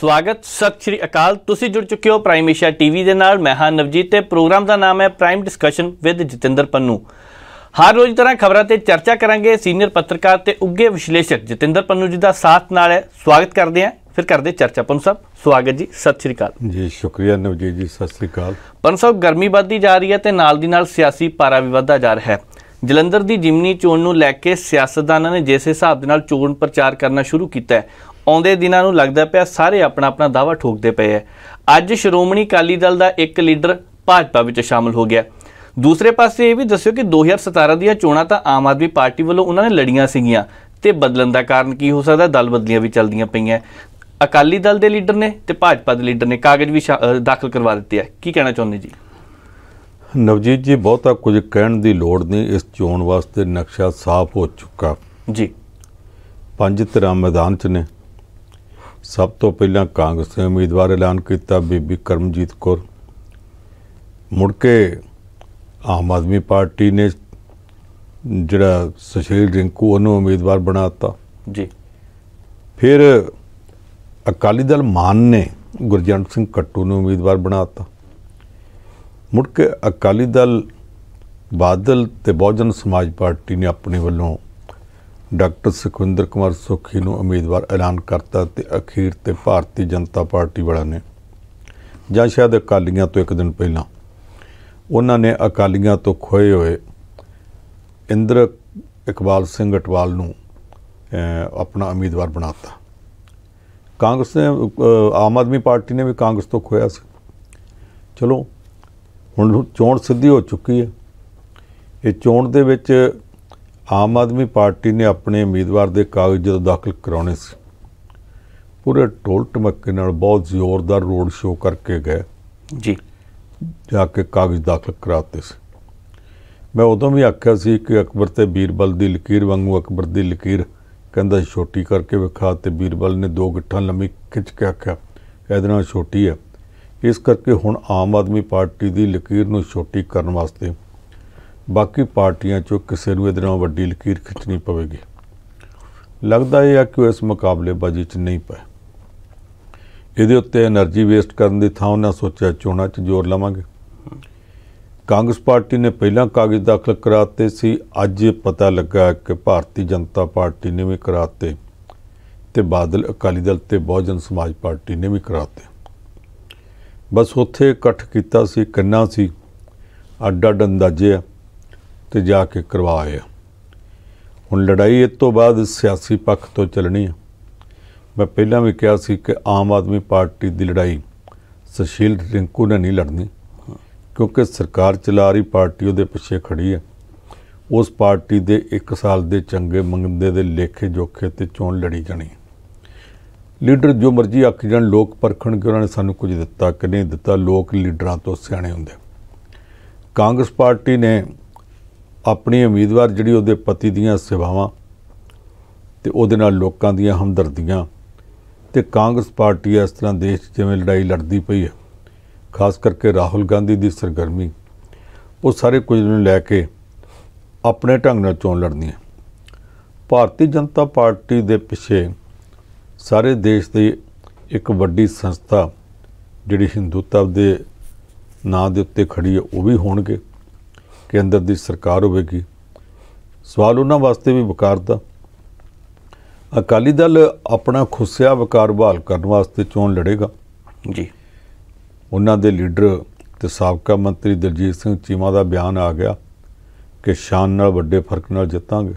ਸਵਾਗਤ ਸਤਿ ਸ਼੍ਰੀ ਅਕਾਲ ਤੁਸੀਂ ਜੁੜ ਚੁੱਕੇ ਹੋ ਪ੍ਰਾਈਮ ਏਸ਼ੀਆ ਟੀਵੀ ਦੇ ਨਾਲ ਮੈਂ ਹਾਂ ਨਵਜੀਤ ਤੇ ਪ੍ਰੋਗਰਾਮ ਦਾ ਨਾਮ ਹੈ prime discussion with Jatinder Pannu ਹਰ ਰੋਜ਼ ਤਰ੍ਹਾਂ ਖਬਰਾਂ ਤੇ ਚਰਚਾ ਕਰਾਂਗੇ ਸੀਨੀਅਰ ਪੱਤਰਕਾਰ ਤੇ ਉੱਗੇ ਵਿਸ਼ਲੇਸ਼ਕ ਜਤਿੰਦਰ ਪੰਨੂ ਜੀ ਦਾ ਸਾਥ ਨਾਲ ਹੈ ਸਵਾਗਤ ਕਰਦੇ ਹਾਂ ਫਿਰ ਕਰਦੇ ਚਰਚਾ ਪੰਨੂ ਸਾਹਿਬ ਸਵਾਗਤ ਜੀ ਸਤਿ ਸ਼੍ਰੀ ਅਕਾਲ ਜੀ ਸ਼ੁਕਰੀਆ ਨਵਜੀਤ ਜੀ ਸਤਿ ਸ਼੍ਰੀ ਅਕਾਲ ਪੰਨੂ ਸਾਹਿਬ ਗਰਮੀ ਵੱਧਦੀ ਜਾ ਰਹੀ ਹੈ ਤੇ ਨਾਲ ਦੀ ਨਾਲ ਸਿਆਸੀ ਪਾਰਾ ਵੀ ਵੱਧਦਾ ਜਾ ਰਿਹਾ ਹੈ ਜਲੰਧਰ ਦੀ ਜਿਮਨੀ ਚੋਣ ਨੂੰ ਲੈ ਕੇ ਸਿਆਸਤਦਾਨਾਂ ਨੇ ਜਿਸ ਹਿਸਾਬ ਦੇ ਨਾਲ ਚੋਣ ਪ੍ਰਚਾਰ ਕਰਨਾ ਸ਼ੁਰੂ ਕੀਤਾ ਹੈ ਆਉਂਦੇ ਦਿਨਾਂ ਨੂੰ ਲੱਗਦਾ ਪਿਆ ਸਾਰੇ ਆਪਣਾ ਆਪਣਾ ਦਾਵਾ ਠੋਕਦੇ ਪਏ ਐ ਅੱਜ ਸ਼੍ਰੋਮਣੀ ਅਕਾਲੀ ਦਲ ਦਾ ਇੱਕ ਲੀਡਰ ਭਾਜਪਾ ਵਿੱਚ ਸ਼ਾਮਲ ਹੋ ਗਿਆ ਦੂਸਰੇ ਪਾਸੇ ਇਹ ਵੀ ਦੱਸਿਓ ਕਿ 2017 ਦੀਆਂ ਚੋਣਾਂ ਤਾਂ ਆਮ ਆਦਮੀ ਪਾਰਟੀ ਵੱਲੋਂ ਉਹਨਾਂ ਨੇ ਲੜੀਆਂ ਸੀਗੀਆਂ ਤੇ ਬਦਲਣ ਦਾ ਕਾਰਨ ਕੀ ਹੋ ਸਕਦਾ ਦਲ ਬਦਲੀਆਂ ਵੀ ਚੱਲਦੀਆਂ ਪਈਆਂ ਅਕਾਲੀ ਦਲ ਦੇ ਲੀਡਰ ਨੇ ਤੇ ਭਾਜਪਾ ਦੇ ਲੀਡਰ ਨੇ ਕਾਗਜ਼ ਵੀ ਦਾਖਲ ਕਰਵਾ ਦਿੱਤੇ ਆ ਕੀ ਕਹਿਣਾ ਚਾਹੁੰਦੇ ਜੀ ਨਵਜੀਤ ਜੀ ਬਹੁਤਾ ਕੁਝ ਕਹਿਣ ਦੀ ਲੋੜ ਨਹੀਂ ਇਸ ਚੋਣ ਵਾਸਤੇ ਨਕਸ਼ਾ ਸਾਫ਼ ਹੋ ਚੁੱਕਾ ਜੀ ਪੰਜ ਤਰ੍ਹਾਂ ਮੈਦਾਨ 'ਚ ਨੇ ਸਭ ਤੋਂ ਪਹਿਲਾਂ ਕਾਂਗਰਸ ਦੇ ਉਮੀਦਵਾਰ ਐਲਾਨ ਕੀਤਾ ਬੀਬੀ ਕਰਮਜੀਤ ਕੌਰ ਮੁੜ ਕੇ ਆਮ ਆਦਮੀ ਪਾਰਟੀ ਨੇ ਜਿਹੜਾ ਸੁਸ਼ੀਲ ਰਿੰਕੂ ਉਹਨੂੰ ਉਮੀਦਵਾਰ ਬਣਾਤਾ ਜੀ ਫਿਰ ਅਕਾਲੀ ਦਲ ਮਾਨ ਨੇ ਗੁਰਜੰਟ ਸਿੰਘ ਕੱਟੂ ਨੂੰ ਉਮੀਦਵਾਰ ਬਣਾਤਾ ਮੁੜ ਕੇ ਅਕਾਲੀ ਦਲ ਬਾਦਲ ਤੇ ਬਹੁਜਨ ਸਮਾਜ ਪਾਰਟੀ ਨੇ ਆਪਣੇ ਵੱਲੋਂ ਡਾਕਟਰ ਸੁਖਵਿੰਦਰ ਕੁਮਾਰ ਸੁਖੀ ਨੂੰ ਉਮੀਦਵਾਰ ਐਲਾਨ ਕਰਤਾ ਤੇ ਅਖੀਰ ਤੇ ਭਾਰਤੀ ਜਨਤਾ ਪਾਰਟੀ ਵਾਲਿਆਂ ਨੇ ਜਾਂ ਸ਼ਾਇਦ ਅਕਾਲੀਆਂ ਤੋਂ ਇੱਕ ਦਿਨ ਪਹਿਲਾਂ ਉਹਨਾਂ ਨੇ ਅਕਾਲੀਆਂ ਤੋਂ ਖੋਏ ਹੋਏ ਇੰਦਰ ਇਕਬਾਲ ਸਿੰਘ ਅਟਵਾਲ ਨੂੰ ਆਪਣਾ ਉਮੀਦਵਾਰ ਬਣਾਤਾ ਕਾਂਗਰਸ ਨੇ ਆਮ ਆਦਮੀ ਪਾਰਟੀ ਨੇ ਵੀ ਕਾਂਗਰਸ ਤੋਂ ਖੋਇਆ ਸੀ ਚਲੋ ਹੁਣ ਚੋਣ ਸਿੱਧੀ ਹੋ ਚੁੱਕੀ ਹੈ ਇਹ ਚੋਣ ਦੇ ਵਿੱਚ ਆਮ ਆਦਮੀ ਪਾਰਟੀ ਨੇ ਆਪਣੇ ਉਮੀਦਵਾਰ ਦੇ ਕਾਗਜ਼ ਜਦੋਂ ਦਾਖਲ ਕਰਾਉਣੇ ਸੀ ਪੂਰੇ ਟੋਲ ਟਮੱਕੇ ਨਾਲ ਬਹੁਤ ਜ਼ੋਰਦਾਰ ਰੋਡ ਸ਼ੋਅ ਕਰਕੇ ਗਏ ਜੀ ਜਾ ਕੇ ਕਾਗਜ਼ ਦਾਖਲ ਕਰਾਤੇ ਸੀ ਮੈਂ ਉਦੋਂ ਵੀ ਆਖਿਆ ਸੀ ਕਿ ਅਕਬਰ ਤੇ ਬੀਰਬਲ ਦੀ ਲਕੀਰ ਵਾਂਗੂ ਅਕਬਰ ਦੀ ਲਕੀਰ ਕਹਿੰਦਾ ਛੋਟੀ ਕਰਕੇ ਵਿਖਾ ਤੇ ਬੀਰਬਲ ਨੇ ਦੋ ਗਿੱਠਾਂ ਲੰਮੀ ਖਿੱਚ ਕੇ ਆਖਿਆ ਇਹਦੇ ਨਾਲ ਛੋਟੀ ਹੈ ਇਸ ਕਰਕੇ ਹੁਣ ਆਮ ਆਦਮੀ ਪਾਰਟੀ ਦੀ ਲਕੀਰ ਨੂੰ ਛੋਟੀ ਕਰਨ ਵਾਸਤੇ ਬਾਕੀ ਪਾਰਟੀਆਂ ਚੋਂ ਕਿਸੇ ਨੂੰ ਇਹਦੇ ਨਾਲ ਵੱਡੀ ਲਕੀਰ ਖਿੱਚਣੀ ਪਵੇਗੀ ਲੱਗਦਾ ਇਹ ਆ ਕਿ ਉਹ ਇਸ ਮੁਕਾਬਲੇਬਾਜ਼ੀ 'ਚ ਨਹੀਂ ਪਏ ਇਹਦੇ ਉੱਤੇ એનર્ਜੀ ਵੇਸਟ ਕਰਨ ਦੀ ਥਾਂ ਉਹਨਾਂ ਸੋਚਿਆ ਚੋਣਾਂ 'ਚ ਜ਼ੋਰ ਲਾਵਾਂਗੇ ਕਾਂਗਰਸ ਪਾਰਟੀ ਨੇ ਪਹਿਲਾਂ ਕਾਗਜ਼ ਦਾਖਲ ਕਰਾਤੇ ਸੀ ਅੱਜ ਪਤਾ ਲੱਗਾ ਕਿ ਭਾਰਤੀ ਜਨਤਾ ਪਾਰਟੀ ਨੇ ਵੀ ਕਰਾਤੇ ਤੇ ਬਾਦਲ ਅਕਾਲੀ ਦਲ ਤੇ ਬਹੁਜਨ ਸਮਾਜ ਪਾਰਟੀ ਨੇ ਵੀ ਕਰਾਤੇ ਬਸ ਉੱਥੇ ਇਕੱਠ ਕੀਤਾ ਸੀ ਕਿੰਨਾ ਸੀ ਅੱਡ ਅੱਡ ਅੰਦਾਜ਼ੇ ਆ ਤੇ ਜਾ ਕੇ ਕਰਵਾ ਆਇਆ ਹੁਣ ਲੜਾਈ ਇਸ ਤੋਂ ਬਾਅਦ ਸਿਆਸੀ ਪੱਖ ਤੋਂ ਚੱਲਣੀ ਆ ਮੈਂ ਪਹਿਲਾਂ ਵੀ ਕਿਹਾ ਸੀ ਕਿ ਆਮ ਆਦਮੀ ਪਾਰਟੀ ਦੀ ਲੜਾਈ ਸੁਸ਼ੀਲ ਰਿੰਕੂ ਨੇ ਨਹੀਂ ਲੜਨੀ ਕਿਉਂਕਿ ਸਰਕਾਰ ਚਲਾ ਰਹੀ ਪਾਰਟੀ ਉਹਦੇ ਪਿੱਛੇ ਖੜੀ ਹੈ ਉਸ ਪਾਰਟੀ ਦੇ 1 ਸਾਲ ਦੇ ਚੰਗੇ ਮੰਗਦੇ ਦੇ ਲੇਖੇ ਜੋਖੇ ਤੇ ਚੋਣ ਲੜੀ ਜਾਣੀ ਲੀਡਰ ਜੋ ਮਰਜ਼ੀ ਆਖ ਜਾਣ ਲੋਕ ਪਰਖਣ ਕਿ ਉਹਨਾਂ ਨੇ ਸਾਨੂੰ ਕੁਝ ਦਿੱਤਾ ਕਿ ਨਹੀਂ ਦਿੱਤਾ ਲੋਕ ਲੀਡਰਾਂ ਤੋਂ ਸਿਆਣੇ ਹੁੰਦੇ ਕਾਂਗਰਸ ਪਾਰਟੀ ਨੇ ਆਪਣੀ ਉਮੀਦਵਾਰ ਜਿਹੜੀ ਉਹਦੇ ਪਤੀ ਦੀਆਂ ਸੇਵਾਵਾਂ ਤੇ ਉਹਦੇ ਨਾਲ ਲੋਕਾਂ ਦੀਆਂ ਹਮਦਰਦੀਆਂ ਤੇ ਕਾਂਗਰਸ ਪਾਰਟੀ ਇਸ ਤਰ੍ਹਾਂ ਦੇਸ਼ ਜਿਵੇਂ ਲੜਾਈ ਲੜਦੀ ਪਈ ਹੈ ਖਾਸ ਕਰਕੇ ਰਾਹੁਲ ਗਾਂਧੀ ਦੀ ਸਰਗਰਮੀ ਉਹ ਸਾਰੇ ਕੁਝ ਨੂੰ ਲੈ ਕੇ ਆਪਣੇ ਢੰਗ ਨਾਲ ਚੋਣ ਲੜਨੀ ਹੈ ਭਾਰਤੀ ਜਨਤਾ ਪਾਰਟੀ ਦੇ ਪਿੱਛੇ ਸਾਰੇ ਦੇਸ਼ ਦੀ ਇੱਕ ਵੱਡੀ ਸੰਸਥਾ ਜਿਹੜੀ ਹਿੰਦੂਤਵ ਦੇ ਨਾਂ ਦੇ ਉੱਤੇ ਖੜੀ ਹੈ ਉਹ ਵੀ ਹੋਣਗੇ ਕੇਂਦਰ ਅੰਦਰ ਦੀ ਸਰਕਾਰ ਹੋਵੇਗੀ ਸਵਾਲ ਉਹਨਾਂ ਵਾਸਤੇ ਵੀ ਵਕਾਰ ਦਾ ਅਕਾਲੀ ਦਲ ਆਪਣਾ ਖੁੱਸਿਆ ਵਕਾਰ ਬਹਾਲ ਕਰਨ ਵਾਸਤੇ ਚੋਣ ਲੜੇਗਾ ਜੀ ਉਹਨਾਂ ਦੇ ਲੀਡਰ ਤੇ ਸਾਬਕਾ ਮੰਤਰੀ ਦਲਜੀਤ ਸਿੰਘ ਚੀਮਾ ਦਾ ਬਿਆਨ ਆ ਗਿਆ ਕਿ ਸ਼ਾਨ ਨਾਲ ਵੱਡੇ ਫਰਕ ਨਾਲ ਜਿੱਤਾਂਗੇ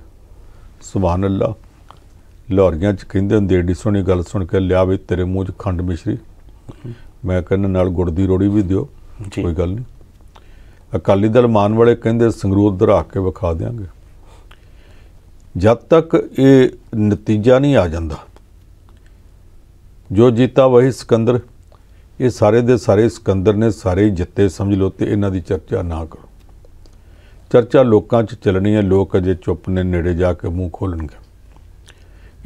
ਸੁਭਾਨ ਅੱਲਾ ਲੋਰੀਆਂ ਚ ਕਹਿੰਦੇ ਹੁੰਦੇ ਏਡੀ ਸੋਹਣੀ ਗੱਲ ਸੁਣ ਕੇ ਲਿਆ ਵੀ ਤੇਰੇ ਮੂੰਹ 'ਚ ਖੰਡ ਮਿਸ਼ਰੀ ਮੈਂ ਕਹਿੰਦਾ ਨਾਲ ਗੁੜ ਦੀ ਰੋੜੀ ਵੀ ਦਿਓ ਕੋਈ ਗੱਲ ਨਹੀਂ ਅਕਾਲੀ ਦਲ ਮਾਨ ਵਾਲੇ ਕਹਿੰਦੇ ਸੰਗਰੂਰ ਦਰਾ ਕੇ ਵਿਖਾ ਦੇਾਂਗੇ ਜਦ ਤੱਕ ਇਹ ਨਤੀਜਾ ਨਹੀਂ ਆ ਜਾਂਦਾ ਜੋ ਜੀਤਾ ਵਹੀ ਸਿਕੰਦਰ ਇਹ ਸਾਰੇ ਦੇ ਸਾਰੇ ਸਿਕੰਦਰ ਨੇ ਸਾਰੇ ਜਿੱਤੇ ਸਮਝ ਲਓ ਤੇ ਇਹਨਾਂ ਦੀ ਚਰਚਾ ਨਾ ਕਰੋ ਚਰਚਾ ਲੋਕਾਂ 'ਚ ਚੱਲਣੀ ਹੈ ਲੋਕ ਅਜੇ ਚੁੱਪ ਨੇ ਨੇੜੇ ਜਾ ਕੇ ਮੂੰਹ ਖੋਲਣਗੇ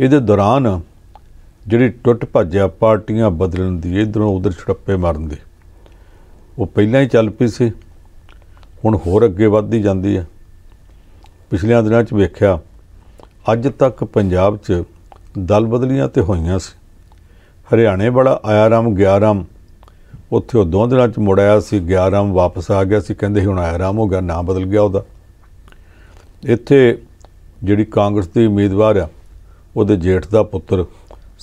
ਇਹਦੇ ਦੌਰਾਨ ਜਿਹੜੀ ਟੁੱਟ ਭੱਜਿਆ ਪਾਰਟੀਆਂ ਬਦਲਣ ਦੀ ਇਧਰੋਂ ਉਧਰ ਛੜੱਪੇ ਮਾਰਨ ਦੀ ਉਹ ਪਹਿਲਾਂ ਹੀ ਚੱਲ ਪਈ ਸੀ ਹੁਣ ਹੋਰ ਅੱਗੇ ਵੱਧਦੀ ਜਾਂਦੀ ਹੈ ਪਿਛਲੇ ਦਿਨਾਂ 'ਚ ਵੇਖਿਆ ਅੱਜ ਤੱਕ ਪੰਜਾਬ 'ਚ ਦਲ ਬਦਲੀਆਂ ਤੇ ਹੋਈਆਂ ਸੀ ਹਰਿਆਣੇ ਵਾਲਾ ਆਇਆਰਾਮ ਗਿਆਰਾਮ ਉੱਥੇ ਉਹ ਦੋ ਦਿਨਾਂ 'ਚ ਮੁੜ ਆਇਆ ਸੀ ਗਿਆਰਾਮ ਵਾਪਸ ਆ ਗਿਆ ਸੀ ਕਹਿੰਦੇ ਹੁਣ ਰਾਮ ਹੋ ਗਿਆ ਨਾਂ ਬਦਲ ਗਿਆ ਉਹਦਾ ਇੱਥੇ ਜਿਹੜੀ ਕਾਂਗਰਸ ਦੀ ਉਮੀਦਵਾਰ ਆ ਉਹਦੇ ਜੇਠ ਦਾ ਪੁੱਤਰ